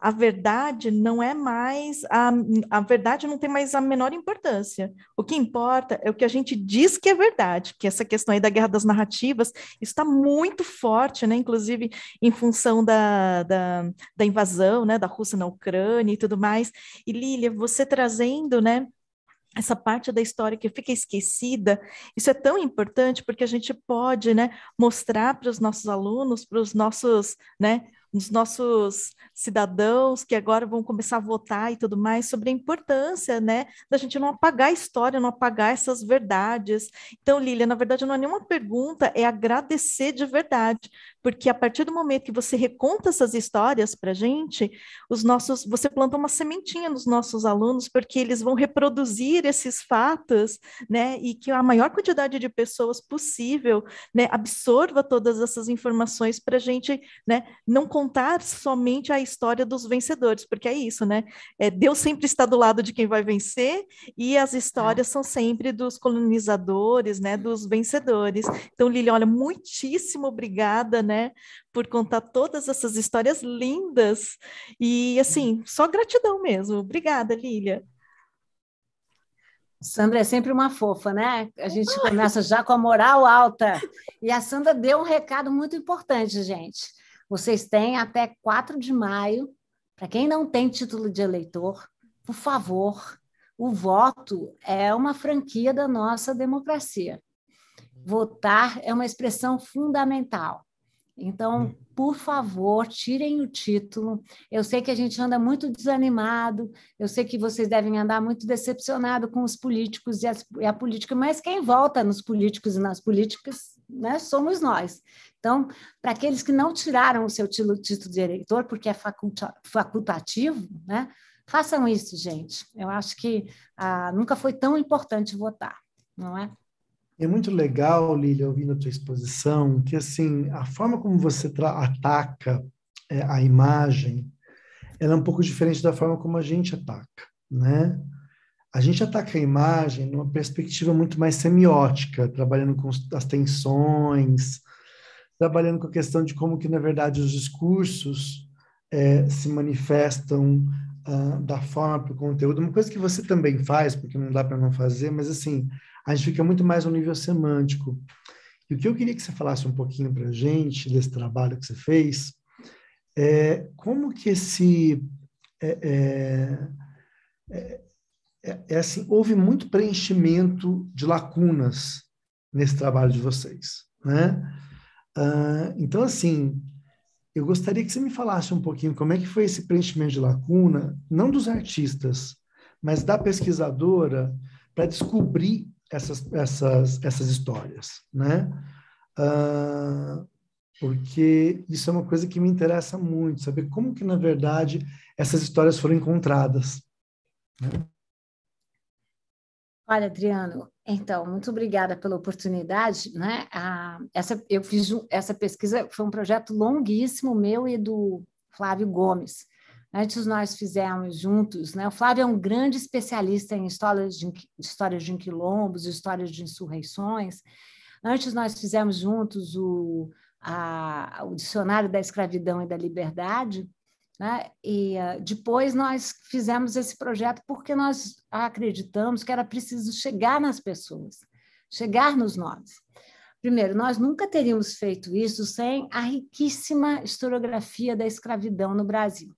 a verdade não é mais a, a verdade não tem mais a menor importância. O que importa é o que a gente diz que é verdade, que essa questão aí da guerra das narrativas está muito forte, né? Inclusive em função da, da, da invasão, né, da Rússia na Ucrânia e tudo mais. E Lília, você trazendo, né, essa parte da história que fica esquecida, isso é tão importante porque a gente pode, né, mostrar para os nossos alunos, para os nossos, né, os nossos cidadãos que agora vão começar a votar e tudo mais, sobre a importância, né, da gente não apagar a história, não apagar essas verdades. Então, Lília, na verdade, não é nenhuma pergunta, é agradecer de verdade, porque a partir do momento que você reconta essas histórias para a gente, os nossos, você planta uma sementinha nos nossos alunos, porque eles vão reproduzir esses fatos, né? E que a maior quantidade de pessoas possível, né, absorva todas essas informações para a gente, né, não contar somente a história dos vencedores, porque é isso, né? É, Deus sempre está do lado de quem vai vencer e as histórias é. são sempre dos colonizadores, né, dos vencedores. Então, Lili, olha, muitíssimo obrigada, né, né? Por contar todas essas histórias lindas. E, assim, só gratidão mesmo. Obrigada, Lília. Sandra é sempre uma fofa, né? A gente ah. começa já com a moral alta. E a Sandra deu um recado muito importante, gente. Vocês têm até 4 de maio. Para quem não tem título de eleitor, por favor, o voto é uma franquia da nossa democracia. Votar é uma expressão fundamental. Então, hum. por favor, tirem o título. Eu sei que a gente anda muito desanimado, eu sei que vocês devem andar muito decepcionado com os políticos e, as, e a política, mas quem volta nos políticos e nas políticas né, somos nós. Então, para aqueles que não tiraram o seu título, título de eleitor, porque é faculta, facultativo, né, façam isso, gente. Eu acho que ah, nunca foi tão importante votar, não é? É muito legal, Lília, ouvindo a tua exposição, que assim, a forma como você ataca é, a imagem, ela é um pouco diferente da forma como a gente ataca, né? A gente ataca a imagem numa perspectiva muito mais semiótica, trabalhando com as tensões, trabalhando com a questão de como que, na verdade, os discursos é, se manifestam ah, da forma para o conteúdo. Uma coisa que você também faz, porque não dá para não fazer, mas assim, a gente fica muito mais no nível semântico. E o que eu queria que você falasse um pouquinho para a gente desse trabalho que você fez é como que esse é, é, é, é, é assim houve muito preenchimento de lacunas nesse trabalho de vocês, né? Ah, então assim eu gostaria que você me falasse um pouquinho como é que foi esse preenchimento de lacuna, não dos artistas, mas da pesquisadora, para descobrir essas, essas, essas histórias, né? Uh, porque isso é uma coisa que me interessa muito, saber como que, na verdade, essas histórias foram encontradas. Né? Olha, Adriano, então, muito obrigada pela oportunidade. Né? Ah, essa, eu fiz essa pesquisa, foi um projeto longuíssimo meu e do Flávio Gomes. Antes nós fizemos juntos, né? O Flávio é um grande especialista em histórias de, histórias de inquilombos, histórias de insurreições. Antes nós fizemos juntos o, a, o dicionário da escravidão e da liberdade, né? E uh, depois nós fizemos esse projeto porque nós acreditamos que era preciso chegar nas pessoas, chegar nos nós. Primeiro, nós nunca teríamos feito isso sem a riquíssima historiografia da escravidão no Brasil.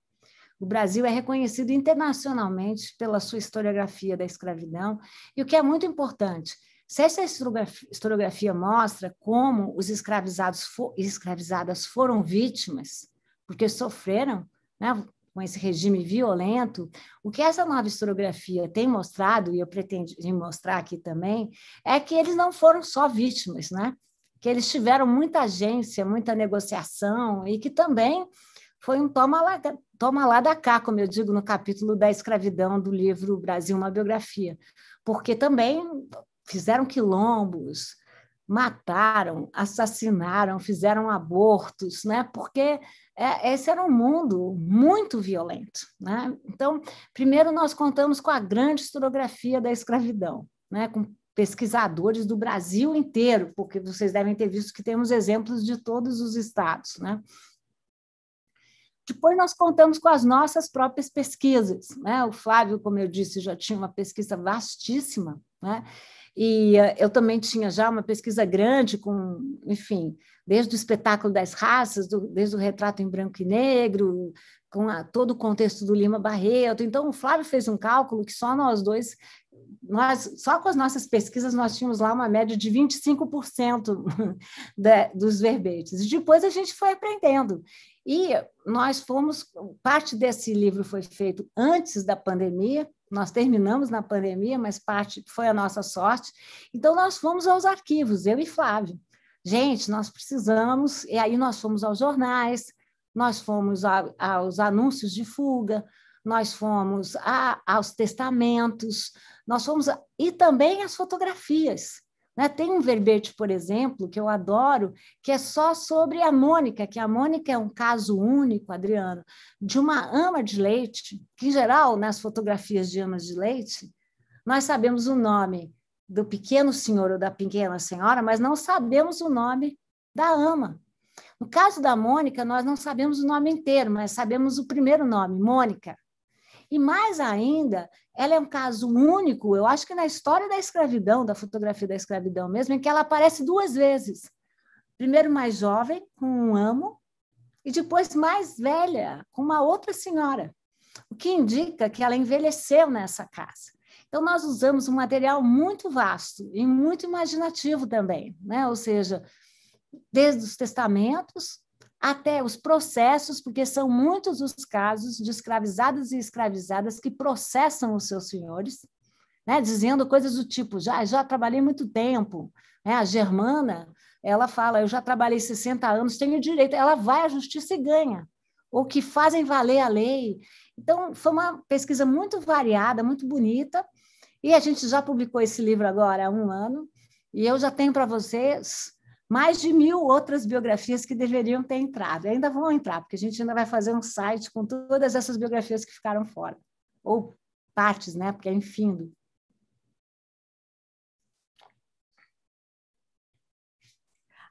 O Brasil é reconhecido internacionalmente pela sua historiografia da escravidão, e o que é muito importante, se essa historiografia mostra como os escravizados e escravizadas foram vítimas, porque sofreram né, com esse regime violento, o que essa nova historiografia tem mostrado, e eu pretendo mostrar aqui também, é que eles não foram só vítimas, né? que eles tiveram muita agência, muita negociação, e que também foi um toma lá toma lá da cá, como eu digo no capítulo da escravidão do livro Brasil, uma biografia, porque também fizeram quilombos, mataram, assassinaram, fizeram abortos, né? Porque é, esse era um mundo muito violento, né? Então, primeiro nós contamos com a grande historiografia da escravidão, né? Com pesquisadores do Brasil inteiro, porque vocês devem ter visto que temos exemplos de todos os estados, né? Depois nós contamos com as nossas próprias pesquisas. Né? O Flávio, como eu disse, já tinha uma pesquisa vastíssima, né? e eh, eu também tinha já uma pesquisa grande com, enfim, desde o espetáculo das raças, do, desde o retrato em branco e negro, com a, todo o contexto do Lima Barreto. Então, o Flávio fez um cálculo que só nós dois, nós, só com as nossas pesquisas, nós tínhamos lá uma média de 25% da, dos verbetes. E depois a gente foi aprendendo. E nós fomos, parte desse livro foi feito antes da pandemia, nós terminamos na pandemia, mas parte foi a nossa sorte. Então nós fomos aos arquivos, eu e Flávio. Gente, nós precisamos, e aí nós fomos aos jornais, nós fomos a, aos anúncios de fuga, nós fomos a, aos testamentos, nós fomos a, e também às fotografias. Né? Tem um verbete, por exemplo, que eu adoro, que é só sobre a Mônica, que a Mônica é um caso único, Adriano, de uma ama de leite, que em geral, nas fotografias de amas de leite, nós sabemos o nome do pequeno senhor ou da pequena senhora, mas não sabemos o nome da ama. No caso da Mônica, nós não sabemos o nome inteiro, mas sabemos o primeiro nome, Mônica. E mais ainda, ela é um caso único, eu acho que na história da escravidão, da fotografia da escravidão mesmo, em que ela aparece duas vezes. Primeiro mais jovem, com um amo, e depois mais velha, com uma outra senhora, o que indica que ela envelheceu nessa casa. Então, nós usamos um material muito vasto e muito imaginativo também, né? ou seja, desde os testamentos até os processos, porque são muitos os casos de escravizados e escravizadas que processam os seus senhores, né, dizendo coisas do tipo: já, já trabalhei muito tempo. Né? A germana, ela fala: eu já trabalhei 60 anos, tenho direito. Ela vai à justiça e ganha, ou que fazem valer a lei. Então, foi uma pesquisa muito variada, muito bonita, e a gente já publicou esse livro agora há um ano, e eu já tenho para vocês mais de mil outras biografias que deveriam ter entrado. E ainda vão entrar, porque a gente ainda vai fazer um site com todas essas biografias que ficaram fora, ou partes, né? Porque é infindo.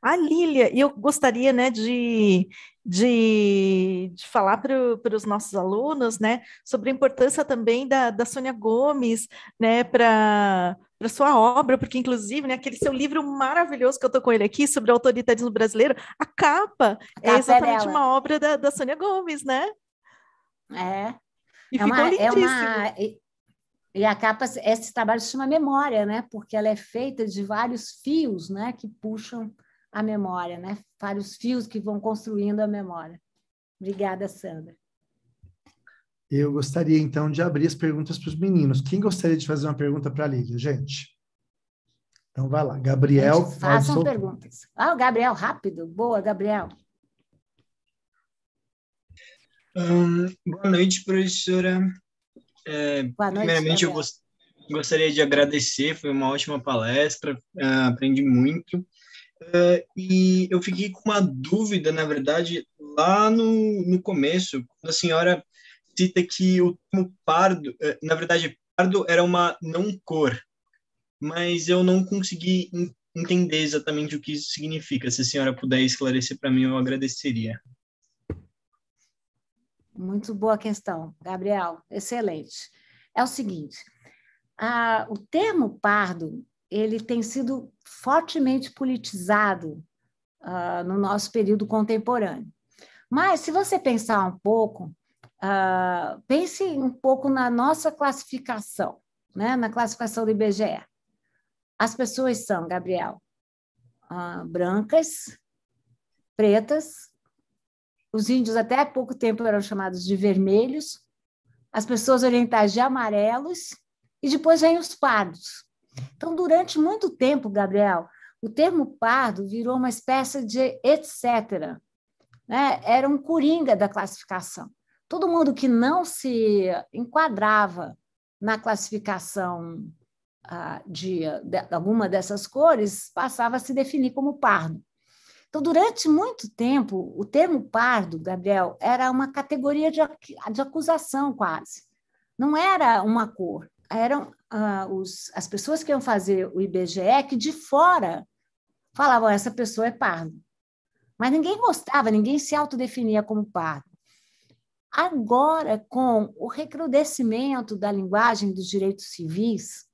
A Lília, e eu gostaria né, de, de, de falar para os nossos alunos né, sobre a importância também da, da Sônia Gomes né, para para sua obra, porque inclusive, né, aquele seu livro maravilhoso que eu tô com ele aqui sobre autoritarismo brasileiro, a capa, a é capa é exatamente é uma obra da, da Sônia Gomes, né? É. E é ficou é uma, lindíssimo. Uma... E a capa, esse trabalho se chama memória, né? Porque ela é feita de vários fios, né? Que puxam a memória, né? Vários fios que vão construindo a memória. Obrigada, Sandra. Eu gostaria então de abrir as perguntas para os meninos. Quem gostaria de fazer uma pergunta para a Lídia, gente? Então vai lá, Gabriel. Gente, façam perguntas. Ah, o Gabriel, rápido. Boa, Gabriel. Hum, boa noite, professora. É, boa noite, primeiramente, Gabriel. eu gostaria de agradecer, foi uma ótima palestra, ah, aprendi muito. Uh, e eu fiquei com uma dúvida, na verdade, lá no, no começo, quando a senhora cita que o termo pardo, eh, na verdade, pardo era uma não cor, mas eu não consegui entender exatamente o que isso significa. Se a senhora puder esclarecer para mim, eu agradeceria. Muito boa questão, Gabriel. Excelente. É o seguinte, a, o termo pardo ele tem sido fortemente politizado ah, no nosso período contemporâneo. Mas, se você pensar um pouco, Uh, pense um pouco na nossa classificação, né? na classificação do IBGE. As pessoas são, Gabriel, uh, brancas, pretas, os índios até há pouco tempo eram chamados de vermelhos, as pessoas orientais de amarelos, e depois vem os pardos. Então, durante muito tempo, Gabriel, o termo pardo virou uma espécie de etc. Né? Era um coringa da classificação todo mundo que não se enquadrava na classificação ah, de, de, alguma dessas cores passava a se definir como pardo. Então, durante muito tempo, o termo pardo, Gabriel, era uma categoria de, de acusação quase. Não era uma cor, eram ah, os, as pessoas que iam fazer o IBGE que de fora falavam essa pessoa é pardo. Mas ninguém gostava, ninguém se autodefinia como pardo. Agora, com o recrudescimento da linguagem dos direitos civis,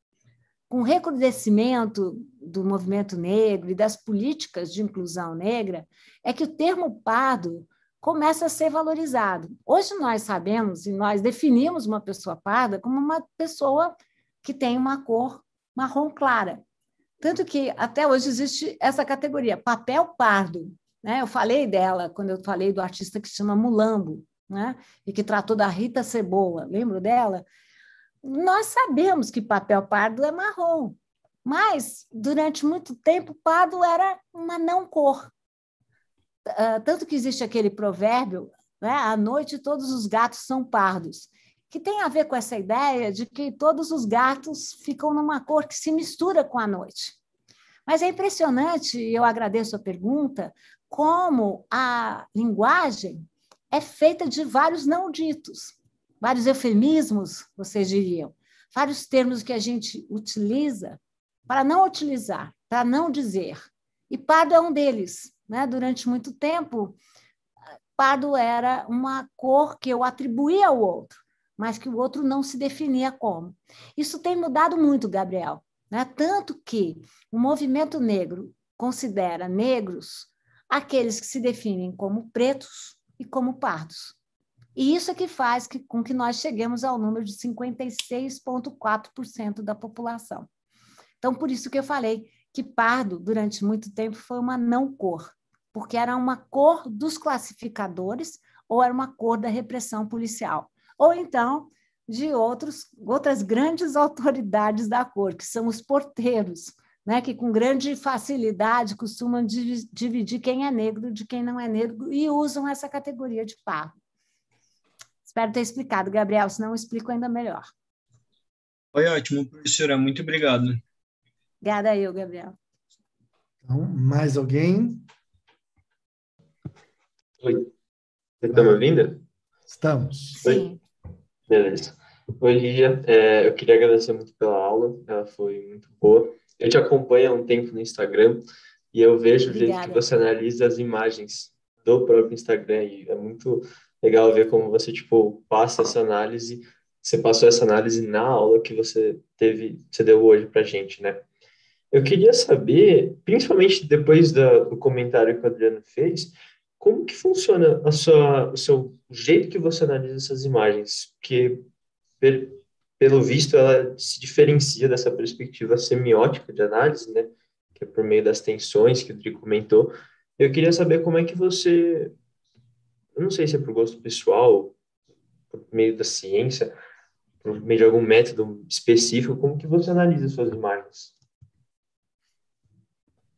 com o recrudescimento do movimento negro e das políticas de inclusão negra, é que o termo pardo começa a ser valorizado. Hoje nós sabemos e nós definimos uma pessoa parda como uma pessoa que tem uma cor marrom clara. Tanto que até hoje existe essa categoria, papel pardo. Né? Eu falei dela quando eu falei do artista que se chama Mulambo, né? e que tratou da Rita Cebola, lembro dela? Nós sabemos que papel pardo é marrom, mas durante muito tempo pardo era uma não cor. Ah, tanto que existe aquele provérbio, né? à noite todos os gatos são pardos, que tem a ver com essa ideia de que todos os gatos ficam numa cor que se mistura com a noite. Mas é impressionante, e eu agradeço a pergunta, como a linguagem é feita de vários não ditos, vários eufemismos, vocês diriam, vários termos que a gente utiliza para não utilizar, para não dizer. E pardo é um deles. Né? Durante muito tempo, pardo era uma cor que eu atribuía ao outro, mas que o outro não se definia como. Isso tem mudado muito, Gabriel. Né? Tanto que o movimento negro considera negros aqueles que se definem como pretos, e como partos. E isso é que faz que, com que nós cheguemos ao número de 56,4% da população. Então, por isso que eu falei que pardo, durante muito tempo, foi uma não cor, porque era uma cor dos classificadores ou era uma cor da repressão policial, ou então de outros, outras grandes autoridades da cor, que são os porteiros, né, que com grande facilidade costumam dividir quem é negro de quem não é negro e usam essa categoria de par. Espero ter explicado, Gabriel, senão eu explico ainda melhor. Foi ótimo, professora, muito obrigado. Obrigada eu, Gabriel. Então, mais alguém? Oi, Você está me ouvindo? Estamos. Sim. Oi. Beleza. Oi, Lígia, é, eu queria agradecer muito pela aula, ela foi muito boa. Eu te acompanho há um tempo no Instagram e eu vejo Obrigada. o jeito que você analisa as imagens do próprio Instagram e é muito legal ver como você tipo passa essa análise. Você passou essa análise na aula que você teve, você deu hoje para gente, né? Eu queria saber, principalmente depois da, do comentário que o Adriano fez, como que funciona a sua, o seu jeito que você analisa essas imagens? Que pelo visto, ela se diferencia dessa perspectiva semiótica de análise, né? Que é por meio das tensões que o Dri comentou. Eu queria saber como é que você, eu não sei se é por gosto pessoal, por meio da ciência, por meio de algum método específico, como que você analisa suas imagens?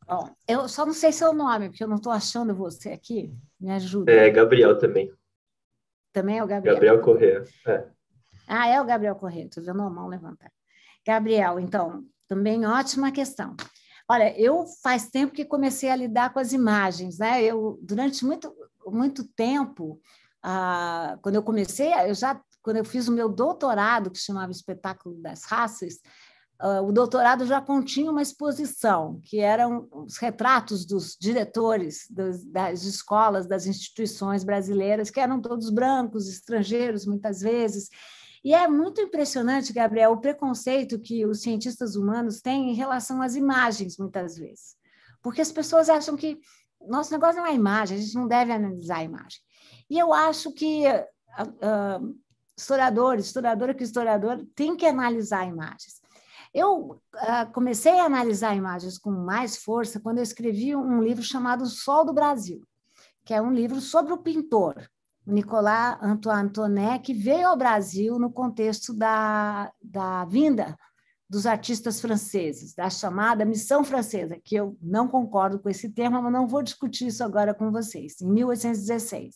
Bom, eu só não sei seu nome, porque eu não estou achando você aqui. Me ajuda. É, Gabriel também. Também é o Gabriel? Gabriel Corrêa, é. Ah, é o Gabriel Correia, estou vendo a mão levantar. Gabriel, então, também ótima questão. Olha, eu faz tempo que comecei a lidar com as imagens, né? Eu, durante muito, muito tempo, ah, quando eu comecei, eu já, quando eu fiz o meu doutorado, que chamava Espetáculo das Raças, ah, o doutorado já continha uma exposição, que eram os retratos dos diretores das escolas, das instituições brasileiras, que eram todos brancos, estrangeiros, muitas vezes, e é muito impressionante, Gabriel, o preconceito que os cientistas humanos têm em relação às imagens, muitas vezes. Porque as pessoas acham que nosso negócio não é imagem, a gente não deve analisar a imagem. E eu acho que uh, ah, ah, historiador, historiadora que historiador, tem que analisar imagens. Eu uh, comecei a analisar imagens com mais força quando eu escrevi um livro chamado Sol do Brasil, que é um livro sobre o pintor, Nicolas Antoine Tonet, veio ao Brasil no contexto da, da vinda dos artistas franceses, da chamada missão francesa, que eu não concordo com esse termo, mas não vou discutir isso agora com vocês, em 1816.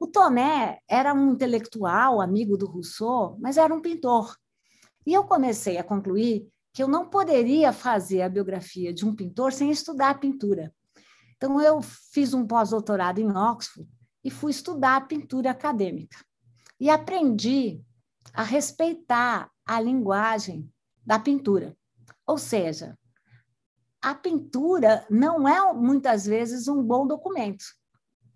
O Tonet era um intelectual, amigo do Rousseau, mas era um pintor. E eu comecei a concluir que eu não poderia fazer a biografia de um pintor sem estudar pintura. Então, eu fiz um pós-doutorado em Oxford e fui estudar a pintura acadêmica. E aprendi a respeitar a linguagem da pintura. Ou seja, a pintura não é muitas vezes um bom documento.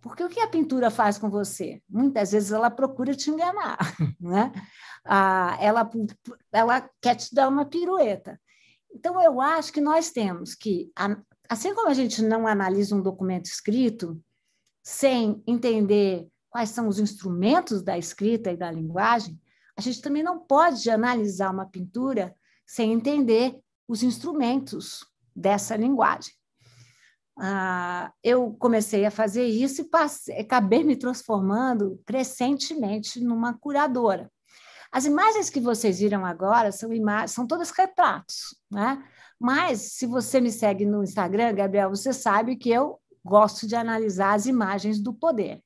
Porque o que a pintura faz com você? Muitas vezes ela procura te enganar, né? Ah, ela, ela quer te dar uma pirueta. Então, eu acho que nós temos que, assim como a gente não analisa um documento escrito, sem entender quais são os instrumentos da escrita e da linguagem, a gente também não pode analisar uma pintura sem entender os instrumentos dessa linguagem. Ah, eu comecei a fazer isso e passei, acabei me transformando crescentemente numa curadora. As imagens que vocês viram agora são imagens, são todas retratos, né? Mas se você me segue no Instagram, Gabriel, você sabe que eu gosto de analisar as imagens do poder.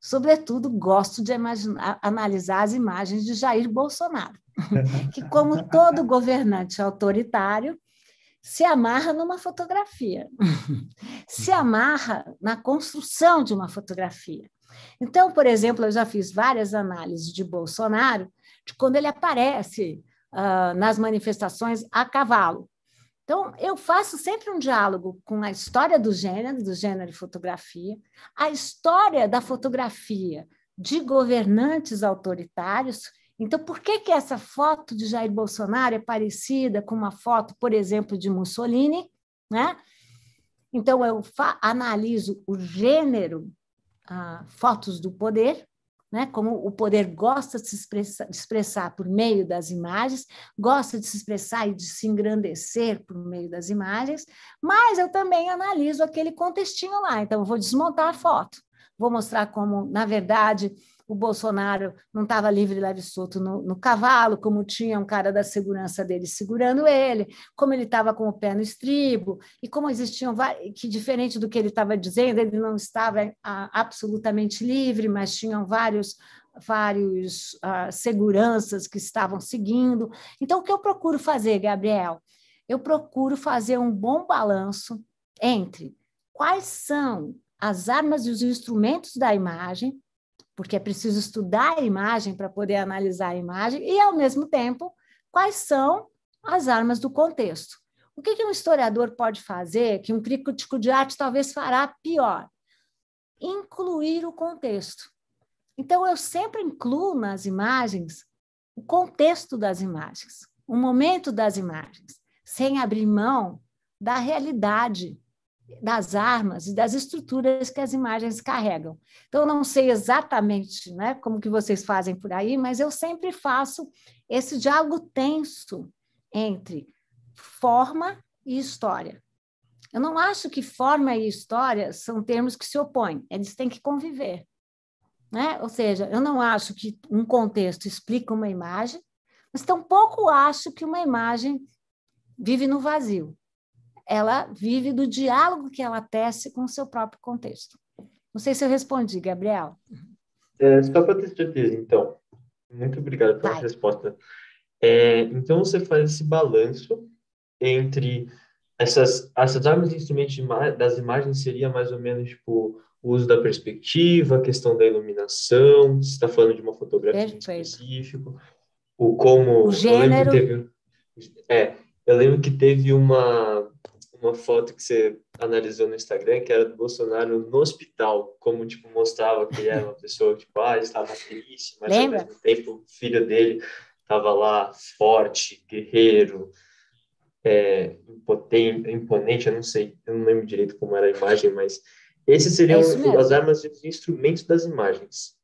Sobretudo, gosto de imaginar, analisar as imagens de Jair Bolsonaro, que, como todo governante autoritário, se amarra numa fotografia, se amarra na construção de uma fotografia. Então, por exemplo, eu já fiz várias análises de Bolsonaro de quando ele aparece uh, nas manifestações a cavalo. Então, eu faço sempre um diálogo com a história do gênero, do gênero de fotografia, a história da fotografia de governantes autoritários. Então, por que, que essa foto de Jair Bolsonaro é parecida com uma foto, por exemplo, de Mussolini? Né? Então, eu analiso o gênero, ah, fotos do poder, né? como o poder gosta de se expressar, de expressar por meio das imagens, gosta de se expressar e de se engrandecer por meio das imagens, mas eu também analiso aquele contextinho lá. Então, eu vou desmontar a foto, vou mostrar como, na verdade, o Bolsonaro não estava livre, leve e solto no, no, cavalo, como tinha um cara da segurança dele segurando ele, como ele estava com o pé no estribo, e como existiam que diferente do que ele estava dizendo, ele não estava eh, a, absolutamente livre, mas tinham vários vários ah, seguranças que estavam seguindo. Então, o que eu procuro fazer, Gabriel? Eu procuro fazer um bom balanço entre quais são as armas e os instrumentos da imagem porque é preciso estudar a imagem para poder analisar a imagem, e, ao mesmo tempo, quais são as armas do contexto. O que, que um historiador pode fazer que um crítico de arte talvez fará pior? Incluir o contexto. Então, eu sempre incluo nas imagens o contexto das imagens, o momento das imagens, sem abrir mão da realidade das armas e das estruturas que as imagens carregam. Então, eu não sei exatamente né, como que vocês fazem por aí, mas eu sempre faço esse diálogo tenso entre forma e história. Eu não acho que forma e história são termos que se opõem, eles têm que conviver. Né? Ou seja, eu não acho que um contexto explica uma imagem, mas tampouco acho que uma imagem vive no vazio ela vive do diálogo que ela tece com o seu próprio contexto. Não sei se eu respondi, Gabriel. É, só para ter certeza, então. Muito obrigado pela Vai. resposta. É, então, você faz esse balanço entre essas, essas armas de instrumentos das imagens seria mais ou menos tipo o uso da perspectiva, a questão da iluminação, se está falando de uma fotografia Perfeito. específico, o como o gênero. Eu teve, é, eu lembro que teve uma uma foto que você analisou no Instagram, que era do Bolsonaro no hospital, como, tipo, mostrava que ele era uma pessoa, tipo, ah, ele estava triste, mas Lembra? ao mesmo tempo o filho dele estava lá forte, guerreiro, é, impotente, imponente, eu não sei, eu não lembro direito como era a imagem, mas esses seriam é as armas e os instrumentos das imagens.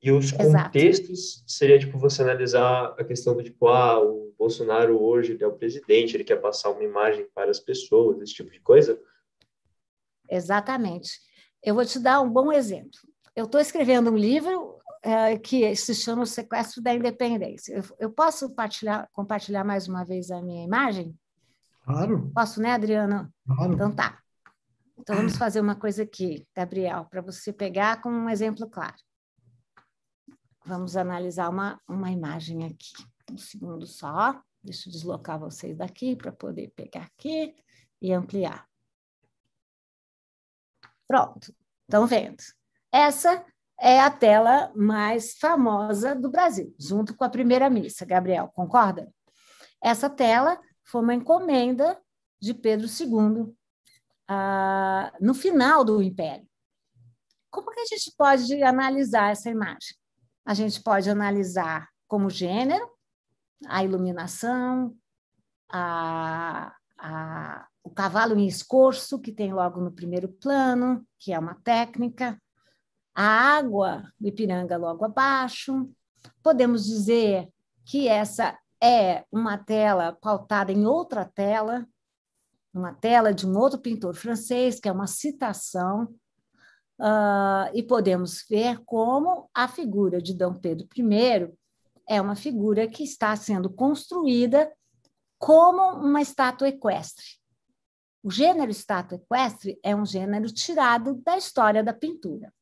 E os contextos seria tipo você analisar a questão do tipo, ah, o Bolsonaro hoje ele é o presidente, ele quer passar uma imagem para as pessoas, esse tipo de coisa? Exatamente. Eu vou te dar um bom exemplo. Eu estou escrevendo um livro é, que se chama O Sequestro da Independência. Eu, eu posso compartilhar, compartilhar mais uma vez a minha imagem? Claro. Posso, né, Adriana? Claro. Então tá. Então vamos fazer uma coisa aqui, Gabriel, para você pegar como um exemplo claro. Vamos analisar uma, uma imagem aqui. Um segundo só. Deixa eu deslocar vocês daqui para poder pegar aqui e ampliar. Pronto, estão vendo? Essa é a tela mais famosa do Brasil, junto com a primeira missa, Gabriel, concorda? Essa tela foi uma encomenda de Pedro II ah, no final do Império. Como que a gente pode analisar essa imagem? a gente pode analisar como gênero, a iluminação, a, a, o cavalo em escorço, que tem logo no primeiro plano, que é uma técnica, a água do Ipiranga logo abaixo. Podemos dizer que essa é uma tela pautada em outra tela, uma tela de um outro pintor francês, que é uma citação Uh, e podemos ver como a figura de D. Pedro I é uma figura que está sendo construída como uma estátua equestre. O gênero estátua equestre é um gênero tirado da história da pintura.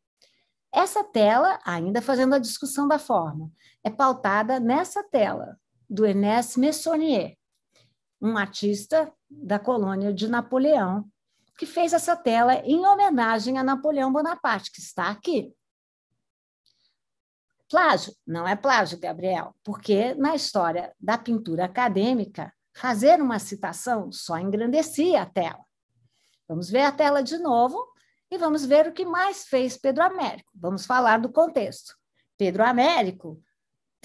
Essa tela, ainda fazendo a discussão da forma, é pautada nessa tela, do Ernest Messonnier, um artista da colônia de Napoleão, que fez essa tela em homenagem a Napoleão Bonaparte, que está aqui. Plágio? Não é plágio, Gabriel, porque na história da pintura acadêmica, fazer uma citação só engrandecia a tela. Vamos ver a tela de novo e vamos ver o que mais fez Pedro Américo. Vamos falar do contexto. Pedro Américo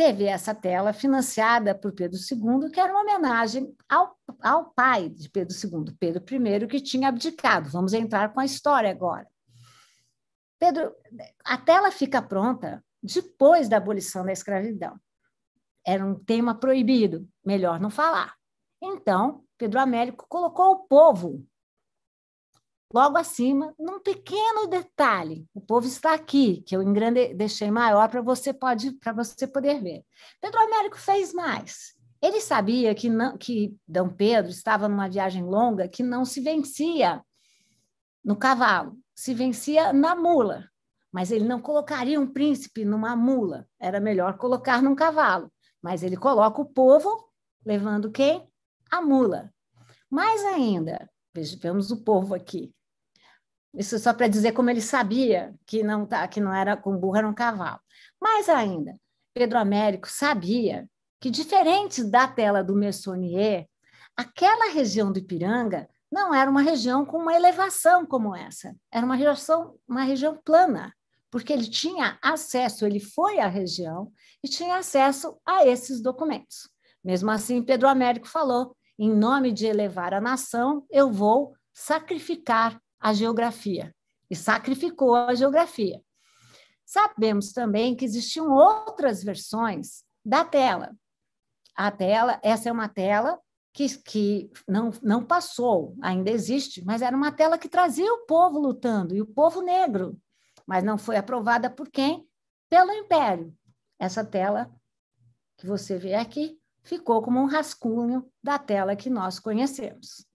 teve essa tela financiada por Pedro II, que era uma homenagem ao, ao pai de Pedro II, Pedro I, que tinha abdicado. Vamos entrar com a história agora. Pedro, a tela fica pronta depois da abolição da escravidão. Era um tema proibido, melhor não falar. Então, Pedro Américo colocou o povo logo acima, num pequeno detalhe. O povo está aqui, que eu engrande, deixei maior para você, pode, você poder ver. Pedro Américo fez mais. Ele sabia que, não, que Dom Pedro estava numa viagem longa que não se vencia no cavalo, se vencia na mula. Mas ele não colocaria um príncipe numa mula, era melhor colocar num cavalo. Mas ele coloca o povo levando quem? A mula. Mais ainda, vejamos o povo aqui. Isso só para dizer como ele sabia que não, tá, que não era com burro, era um cavalo. Mais ainda, Pedro Américo sabia que, diferente da tela do Messonnier, aquela região do Ipiranga não era uma região com uma elevação como essa, era uma região, uma região plana, porque ele tinha acesso, ele foi à região e tinha acesso a esses documentos. Mesmo assim, Pedro Américo falou: em nome de elevar a nação, eu vou sacrificar a geografia e sacrificou a geografia. Sabemos também que existiam outras versões da tela. A tela, essa é uma tela que, que não, não passou, ainda existe, mas era uma tela que trazia o povo lutando e o povo negro, mas não foi aprovada por quem? Pelo Império. Essa tela que você vê aqui ficou como um rascunho da tela que nós conhecemos.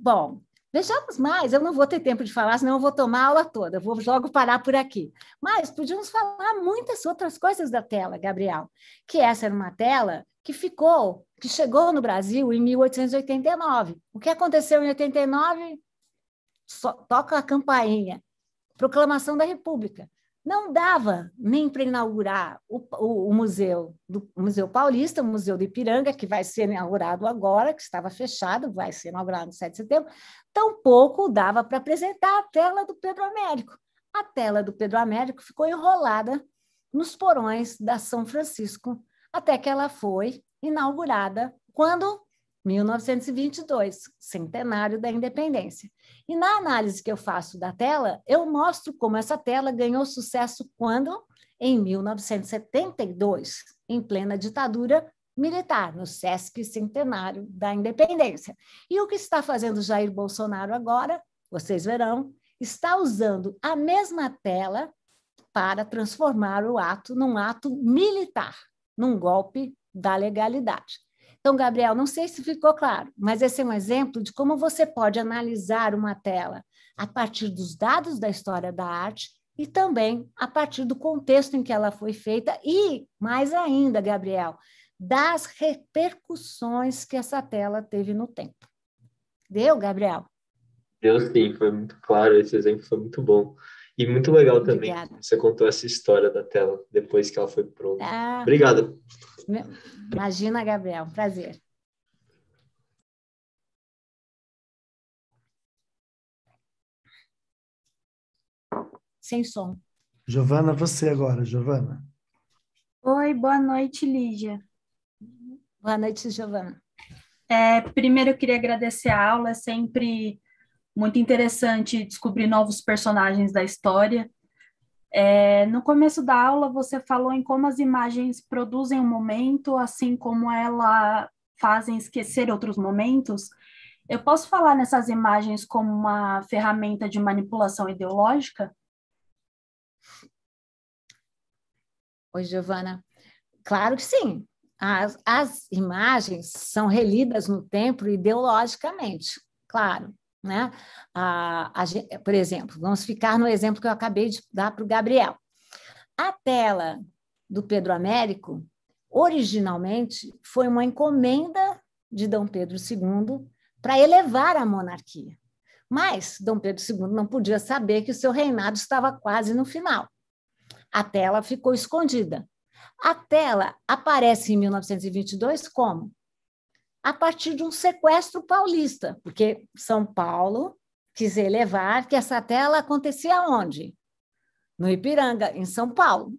Bom, Vejamos mais, eu não vou ter tempo de falar, senão eu vou tomar a aula toda, eu vou logo parar por aqui. Mas podíamos falar muitas outras coisas da tela, Gabriel, que essa era uma tela que ficou, que chegou no Brasil em 1889. O que aconteceu em 89? Só toca a campainha, proclamação da República não dava nem para inaugurar o, o, o, museu do o Museu Paulista, o Museu do Ipiranga, que vai ser inaugurado agora, que estava fechado, vai ser inaugurado no 7 de setembro, tampouco dava para apresentar a tela do Pedro Américo. A tela do Pedro Américo ficou enrolada nos porões da São Francisco até que ela foi inaugurada quando 1922, centenário da independência. E na análise que eu faço da tela, eu mostro como essa tela ganhou sucesso quando? Em 1972, em plena ditadura militar, no SESC centenário da independência. E o que está fazendo Jair Bolsonaro agora? Vocês verão, está usando a mesma tela para transformar o ato num ato militar, num golpe da legalidade. Então, Gabriel, não sei se ficou claro, mas esse é um exemplo de como você pode analisar uma tela a partir dos dados da história da arte e também a partir do contexto em que ela foi feita e, mais ainda, Gabriel, das repercussões que essa tela teve no tempo. Deu, Gabriel? Deu sim, foi muito claro, esse exemplo foi muito bom. E muito legal Obrigada. também você contou essa história da tela depois que ela foi pronta. Ah, Obrigada. Imagina, Gabriel, prazer. Sem som. Giovana, você agora, Giovana. Oi, boa noite, Lígia. Boa noite, Giovana. É, primeiro eu queria agradecer a aula, é sempre muito interessante descobrir novos personagens da história. É, no começo da aula, você falou em como as imagens produzem um momento, assim como ela fazem esquecer outros momentos. Eu posso falar nessas imagens como uma ferramenta de manipulação ideológica? Oi, Giovana. Claro que sim. As, as imagens são relidas no tempo ideologicamente, claro. Né? A, a, por exemplo, vamos ficar no exemplo que eu acabei de dar para o Gabriel. A tela do Pedro Américo, originalmente, foi uma encomenda de Dom Pedro II para elevar a monarquia. Mas Dom Pedro II não podia saber que o seu reinado estava quase no final. A tela ficou escondida. A tela aparece em 1922 como a partir de um sequestro paulista, porque São Paulo quis elevar que essa tela acontecia onde? No Ipiranga, em São Paulo.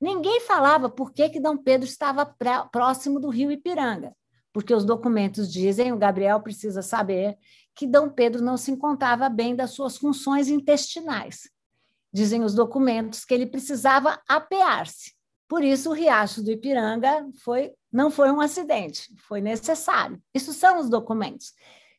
Ninguém falava por que, que Dom Pedro estava próximo do rio Ipiranga, porque os documentos dizem, o Gabriel precisa saber, que Dom Pedro não se encontrava bem das suas funções intestinais. Dizem os documentos que ele precisava apear-se. Por isso, o riacho do Ipiranga foi não foi um acidente, foi necessário. Isso são os documentos. O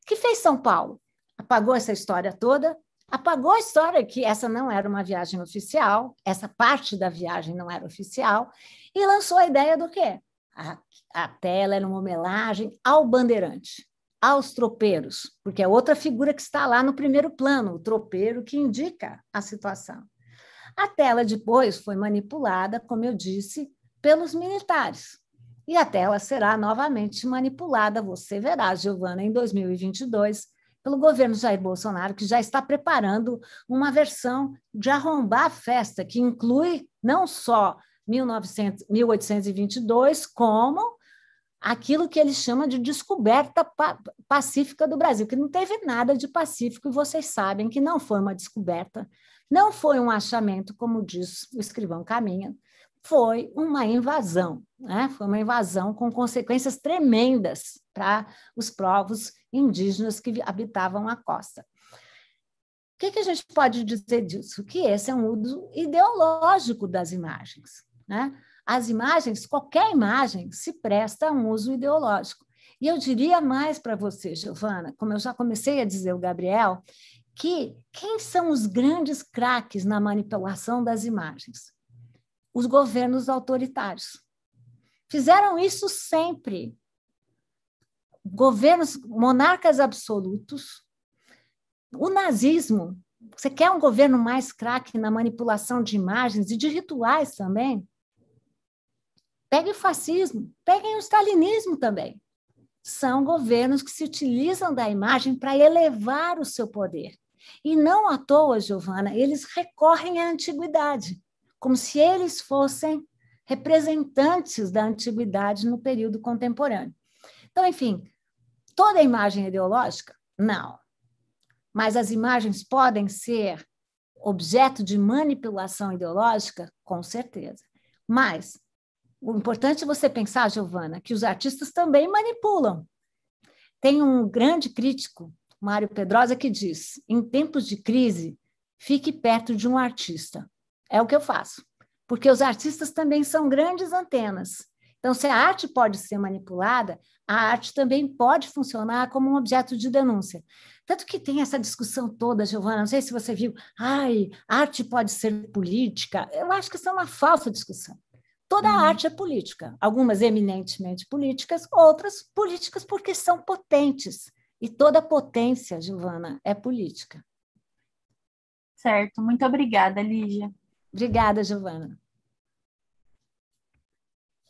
que fez São Paulo? Apagou essa história toda, apagou a história que essa não era uma viagem oficial, essa parte da viagem não era oficial, e lançou a ideia do quê? A, a tela era uma homenagem ao bandeirante, aos tropeiros, porque é outra figura que está lá no primeiro plano, o tropeiro que indica a situação. A tela depois foi manipulada, como eu disse, pelos militares e a tela será novamente manipulada, você verá, Giovana, em 2022, pelo governo Jair Bolsonaro, que já está preparando uma versão de arrombar a festa, que inclui não só 1900, 1822, como aquilo que ele chama de descoberta pacífica do Brasil, que não teve nada de pacífico, e vocês sabem que não foi uma descoberta, não foi um achamento, como diz o escrivão Caminha, foi uma invasão, né? foi uma invasão com consequências tremendas para os povos indígenas que habitavam a costa. O que, que a gente pode dizer disso? Que esse é um uso ideológico das imagens. Né? As imagens, qualquer imagem, se presta a um uso ideológico. E eu diria mais para você, Giovana, como eu já comecei a dizer o Gabriel, que quem são os grandes craques na manipulação das imagens? os governos autoritários. Fizeram isso sempre. Governos, monarcas absolutos. O nazismo. Você quer um governo mais craque na manipulação de imagens e de rituais também? Peguem o fascismo, peguem o stalinismo também. São governos que se utilizam da imagem para elevar o seu poder. E não à toa, Giovana, eles recorrem à antiguidade como se eles fossem representantes da antiguidade no período contemporâneo. Então, enfim, toda a imagem ideológica? Não. Mas as imagens podem ser objeto de manipulação ideológica? Com certeza. Mas o importante é você pensar, Giovana, que os artistas também manipulam. Tem um grande crítico, Mário Pedrosa, que diz: em tempos de crise, fique perto de um artista, é o que eu faço. Porque os artistas também são grandes antenas. Então, se a arte pode ser manipulada, a arte também pode funcionar como um objeto de denúncia. Tanto que tem essa discussão toda, Giovana, não sei se você viu, ai, arte pode ser política. Eu acho que isso é uma falsa discussão. Toda uhum. arte é política, algumas eminentemente políticas, outras políticas porque são potentes. E toda potência, Giovana, é política. Certo, muito obrigada, Lígia. Obrigada, Giovana.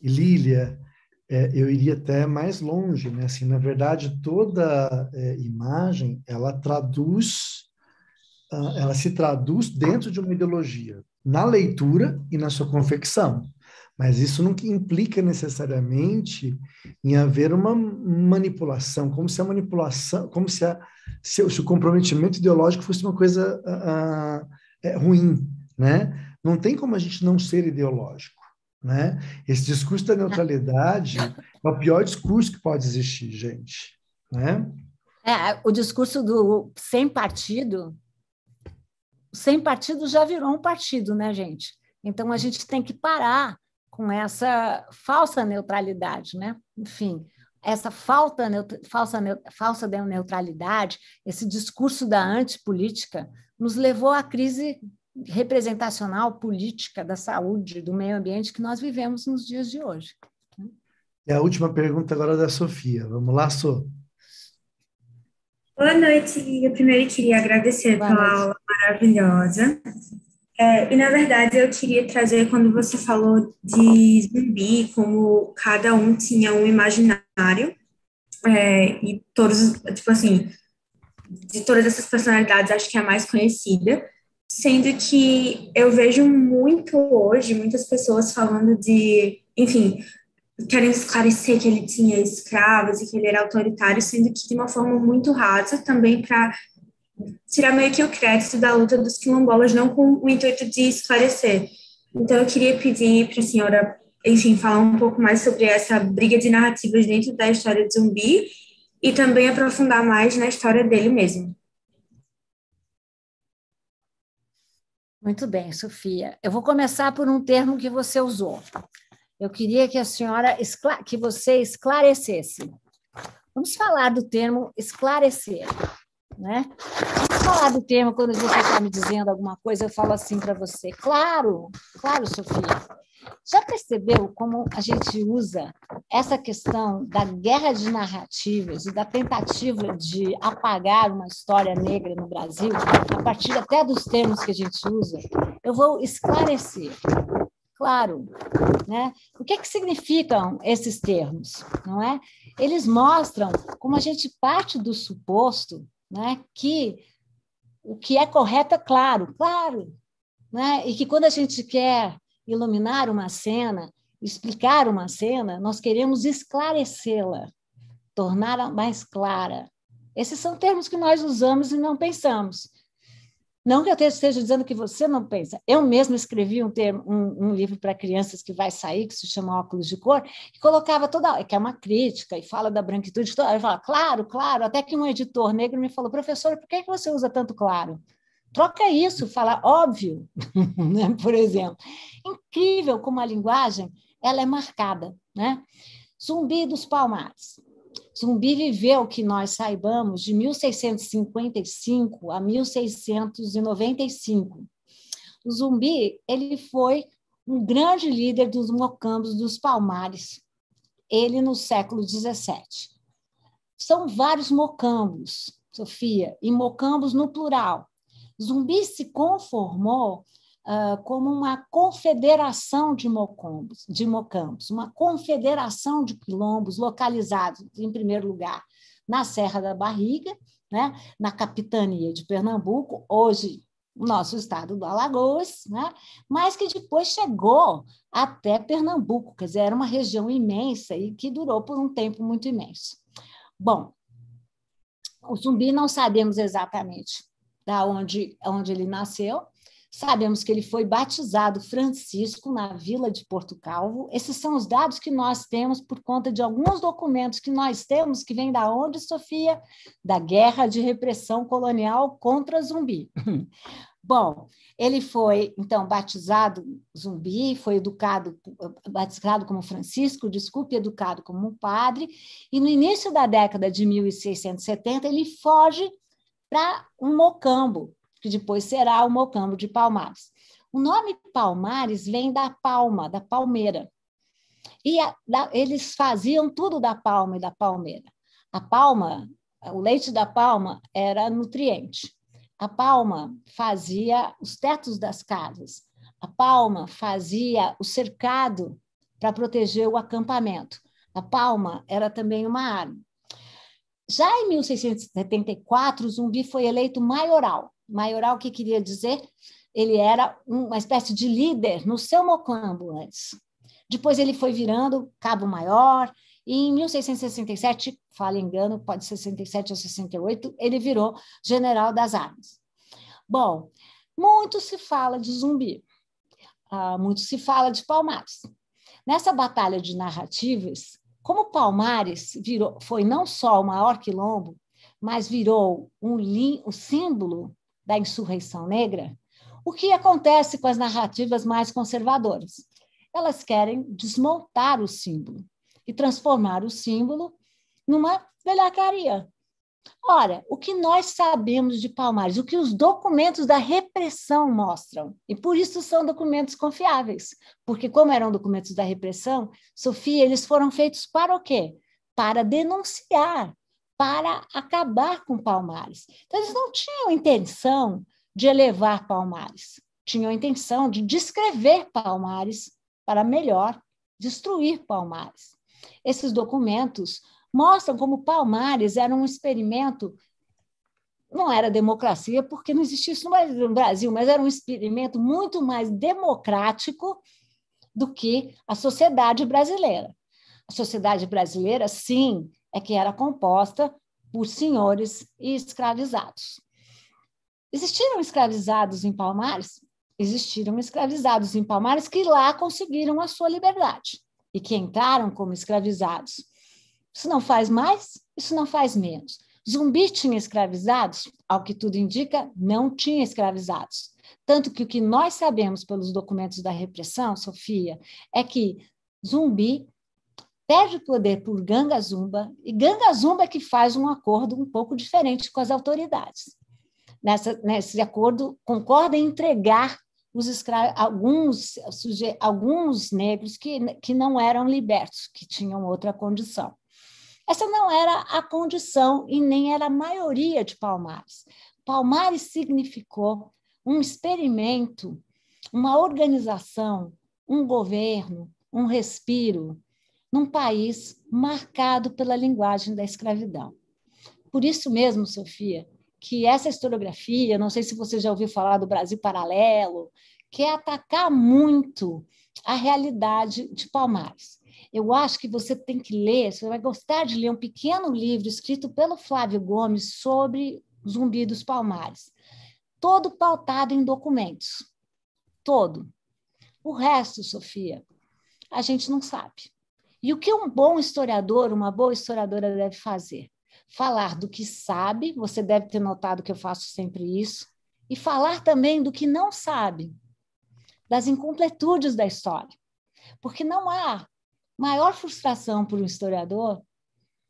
Lília, é, eu iria até mais longe, né? Assim, na verdade, toda é, imagem ela traduz, ah, ela se traduz dentro de uma ideologia, na leitura e na sua confecção. Mas isso não implica necessariamente em haver uma manipulação, como se a manipulação, como se, a, se, o comprometimento ideológico fosse uma coisa uh, uh, ruim, né? não tem como a gente não ser ideológico. Né? Esse discurso da neutralidade é o pior discurso que pode existir, gente. Né? É, o discurso do sem partido, sem partido já virou um partido, né, gente? Então a gente tem que parar com essa falsa neutralidade, né? Enfim, essa falta, falsa, falsa neutralidade, esse discurso da antipolítica, nos levou à crise representacional política da saúde, do meio ambiente que nós vivemos nos dias de hoje. E a última pergunta agora é da Sofia. Vamos lá, Sofia. Boa noite. Eu primeiro queria agradecer Boa pela noite. aula maravilhosa. É, e, na verdade, eu queria trazer quando você falou de zumbi, como cada um tinha um imaginário, é, e todos, tipo assim, de todas essas personalidades, acho que é a mais conhecida, sendo que eu vejo muito hoje muitas pessoas falando de, enfim, querem esclarecer que ele tinha escravos e que ele era autoritário, sendo que de uma forma muito rasa, também para tirar meio que o crédito da luta dos quilombolas, não com o intuito de esclarecer. Então, eu queria pedir para a senhora, enfim, falar um pouco mais sobre essa briga de narrativas dentro da história de zumbi e também aprofundar mais na história dele mesmo. Muito bem, Sofia. Eu vou começar por um termo que você usou. Eu queria que a senhora que você esclarecesse. Vamos falar do termo esclarecer né? Falar do termo, quando você está me dizendo alguma coisa, eu falo assim para você. Claro, claro, Sofia. Já percebeu como a gente usa essa questão da guerra de narrativas e da tentativa de apagar uma história negra no Brasil, a partir até dos termos que a gente usa? Eu vou esclarecer. Claro, né? O que, é que significam esses termos, não é? Eles mostram como a gente parte do suposto né? que o que é correto é claro, claro, né? e que quando a gente quer iluminar uma cena, explicar uma cena, nós queremos esclarecê-la, torná-la mais clara. Esses são termos que nós usamos e não pensamos. Não que eu esteja dizendo que você não pensa. Eu mesmo escrevi um, termo, um, um livro para crianças que vai sair, que se chama Óculos de Cor, e colocava toda hora, que é uma crítica, e fala da branquitude toda hora. Eu falo, claro, claro. Até que um editor negro me falou, professora, por que, é que você usa tanto claro? Troca isso, fala óbvio, né? por exemplo. Incrível como a linguagem ela é marcada. Né? Zumbi dos Palmares. Zumbi viveu que nós saibamos de 1655 a 1695. O Zumbi ele foi um grande líder dos mocambos dos Palmares, ele no século 17. São vários mocambos, Sofia, e mocambos no plural. Zumbi se conformou ah, como uma confederação de mocambos, de mocambos, uma confederação de quilombos localizados, em primeiro lugar, na Serra da Barriga, né, na capitania de Pernambuco, hoje nosso estado do Alagoas, né? mas que depois chegou até Pernambuco, quer dizer, era uma região imensa e que durou por um tempo muito imenso. Bom, o zumbi não sabemos exatamente da onde, onde ele nasceu, Sabemos que ele foi batizado Francisco na vila de Porto Calvo. Esses são os dados que nós temos por conta de alguns documentos que nós temos que vêm da onde, Sofia? Da guerra de repressão colonial contra Zumbi. Bom, ele foi então batizado Zumbi, foi educado batizado como Francisco, desculpe, educado como um padre, e no início da década de 1670 ele foge para um mocambo, que depois será o Mocambo de Palmares. O nome Palmares vem da palma, da palmeira. E a, da, eles faziam tudo da palma e da palmeira. A palma, o leite da palma era nutriente. A palma fazia os tetos das casas. A palma fazia o cercado para proteger o acampamento. A palma era também uma arma. Já em 1674, o Zumbi foi eleito maioral maioral, o que queria dizer? Ele era uma espécie de líder no seu mocambo antes. Depois ele foi virando cabo maior, e em 1667, fala engano, pode ser 67 ou 68, ele virou general das armas. Bom, muito se fala de zumbi, ah, muito se fala de palmares. Nessa batalha de narrativas, como Palmares virou, foi não só o maior quilombo, mas virou um, um símbolo da insurreição negra, o que acontece com as narrativas mais conservadoras? Elas querem desmontar o símbolo e transformar o símbolo numa velhacaria. Ora, o que nós sabemos de Palmares, o que os documentos da repressão mostram, e por isso são documentos confiáveis, porque como eram documentos da repressão, Sofia, eles foram feitos para o quê? Para denunciar para acabar com Palmares. Então, eles não tinham intenção de elevar Palmares, tinham a intenção de descrever Palmares para melhor destruir Palmares. Esses documentos mostram como Palmares era um experimento não era democracia, porque não existia isso no Brasil, mas era um experimento muito mais democrático do que a sociedade brasileira. A sociedade brasileira, sim, é que era composta por senhores e escravizados. Existiram escravizados em Palmares? Existiram escravizados em Palmares que lá conseguiram a sua liberdade e que entraram como escravizados. Isso não faz mais, isso não faz menos. Zumbi tinha escravizados? Ao que tudo indica, não tinha escravizados. Tanto que o que nós sabemos pelos documentos da repressão, Sofia, é que Zumbi pede o poder por Ganga Zumba, e Ganga Zumba é que faz um acordo um pouco diferente com as autoridades. Nessa, nesse acordo, concorda em entregar escravos, alguns, alguns negros que, que não eram libertos, que tinham outra condição. Essa não era a condição e nem era a maioria de Palmares. Palmares significou um experimento, uma organização, um governo, um respiro, num país marcado pela linguagem da escravidão. Por isso mesmo, Sofia, que essa historiografia, não sei se você já ouviu falar do Brasil Paralelo, quer atacar muito a realidade de Palmares. Eu acho que você tem que ler, você vai gostar de ler um pequeno livro escrito pelo Flávio Gomes sobre Zumbi dos Palmares, todo pautado em documentos. Todo. O resto, Sofia, a gente não sabe. E o que um bom historiador, uma boa historiadora deve fazer? Falar do que sabe, você deve ter notado que eu faço sempre isso, e falar também do que não sabe, das incompletudes da história. Porque não há maior frustração para um historiador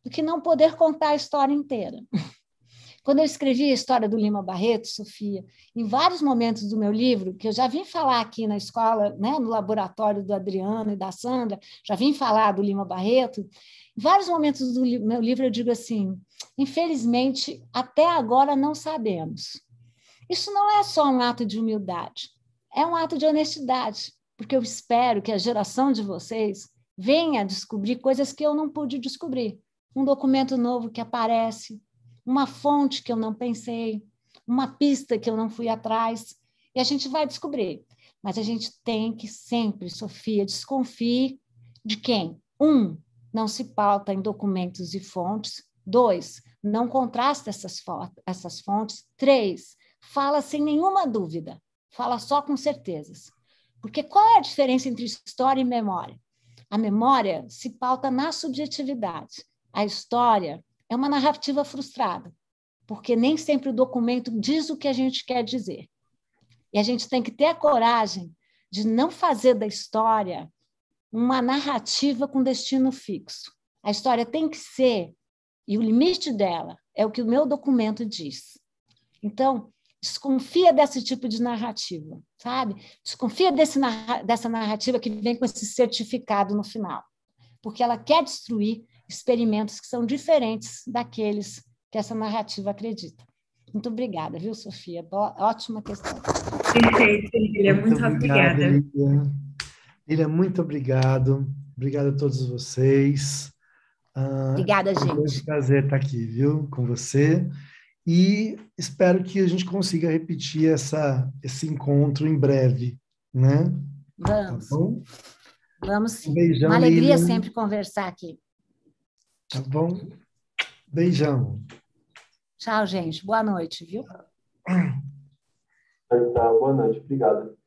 do que não poder contar a história inteira. Quando eu escrevi a história do Lima Barreto, Sofia, em vários momentos do meu livro, que eu já vim falar aqui na escola, né, no laboratório do Adriano e da Sandra, já vim falar do Lima Barreto, em vários momentos do meu livro eu digo assim: infelizmente, até agora não sabemos. Isso não é só um ato de humildade, é um ato de honestidade, porque eu espero que a geração de vocês venha descobrir coisas que eu não pude descobrir. Um documento novo que aparece, uma fonte que eu não pensei, uma pista que eu não fui atrás, e a gente vai descobrir. Mas a gente tem que sempre, Sofia, desconfie de quem? Um, não se pauta em documentos e fontes. Dois, não contrasta essas, essas fontes. Três, fala sem nenhuma dúvida, fala só com certezas. Porque qual é a diferença entre história e memória? A memória se pauta na subjetividade. A história é uma narrativa frustrada, porque nem sempre o documento diz o que a gente quer dizer. E a gente tem que ter a coragem de não fazer da história uma narrativa com destino fixo. A história tem que ser, e o limite dela é o que o meu documento diz. Então, desconfia desse tipo de narrativa, sabe? Desconfia desse, narra dessa narrativa que vem com esse certificado no final, porque ela quer destruir experimentos que são diferentes daqueles que essa narrativa acredita. Muito obrigada, viu, Sofia? ótima questão. Perfeito, Lília. Muito, muito obrigada. Lília. muito obrigado. Obrigado a todos vocês. Ah, obrigada, é gente. Foi um prazer estar aqui, viu, com você. E espero que a gente consiga repetir essa, esse encontro em breve, né? Tá Vamos. Tá Vamos sim. Um beijão, Uma alegria Lília. sempre conversar aqui. Tá bom? Beijão. Tchau, gente. Boa noite, viu? Tá, tá. boa noite. Obrigado,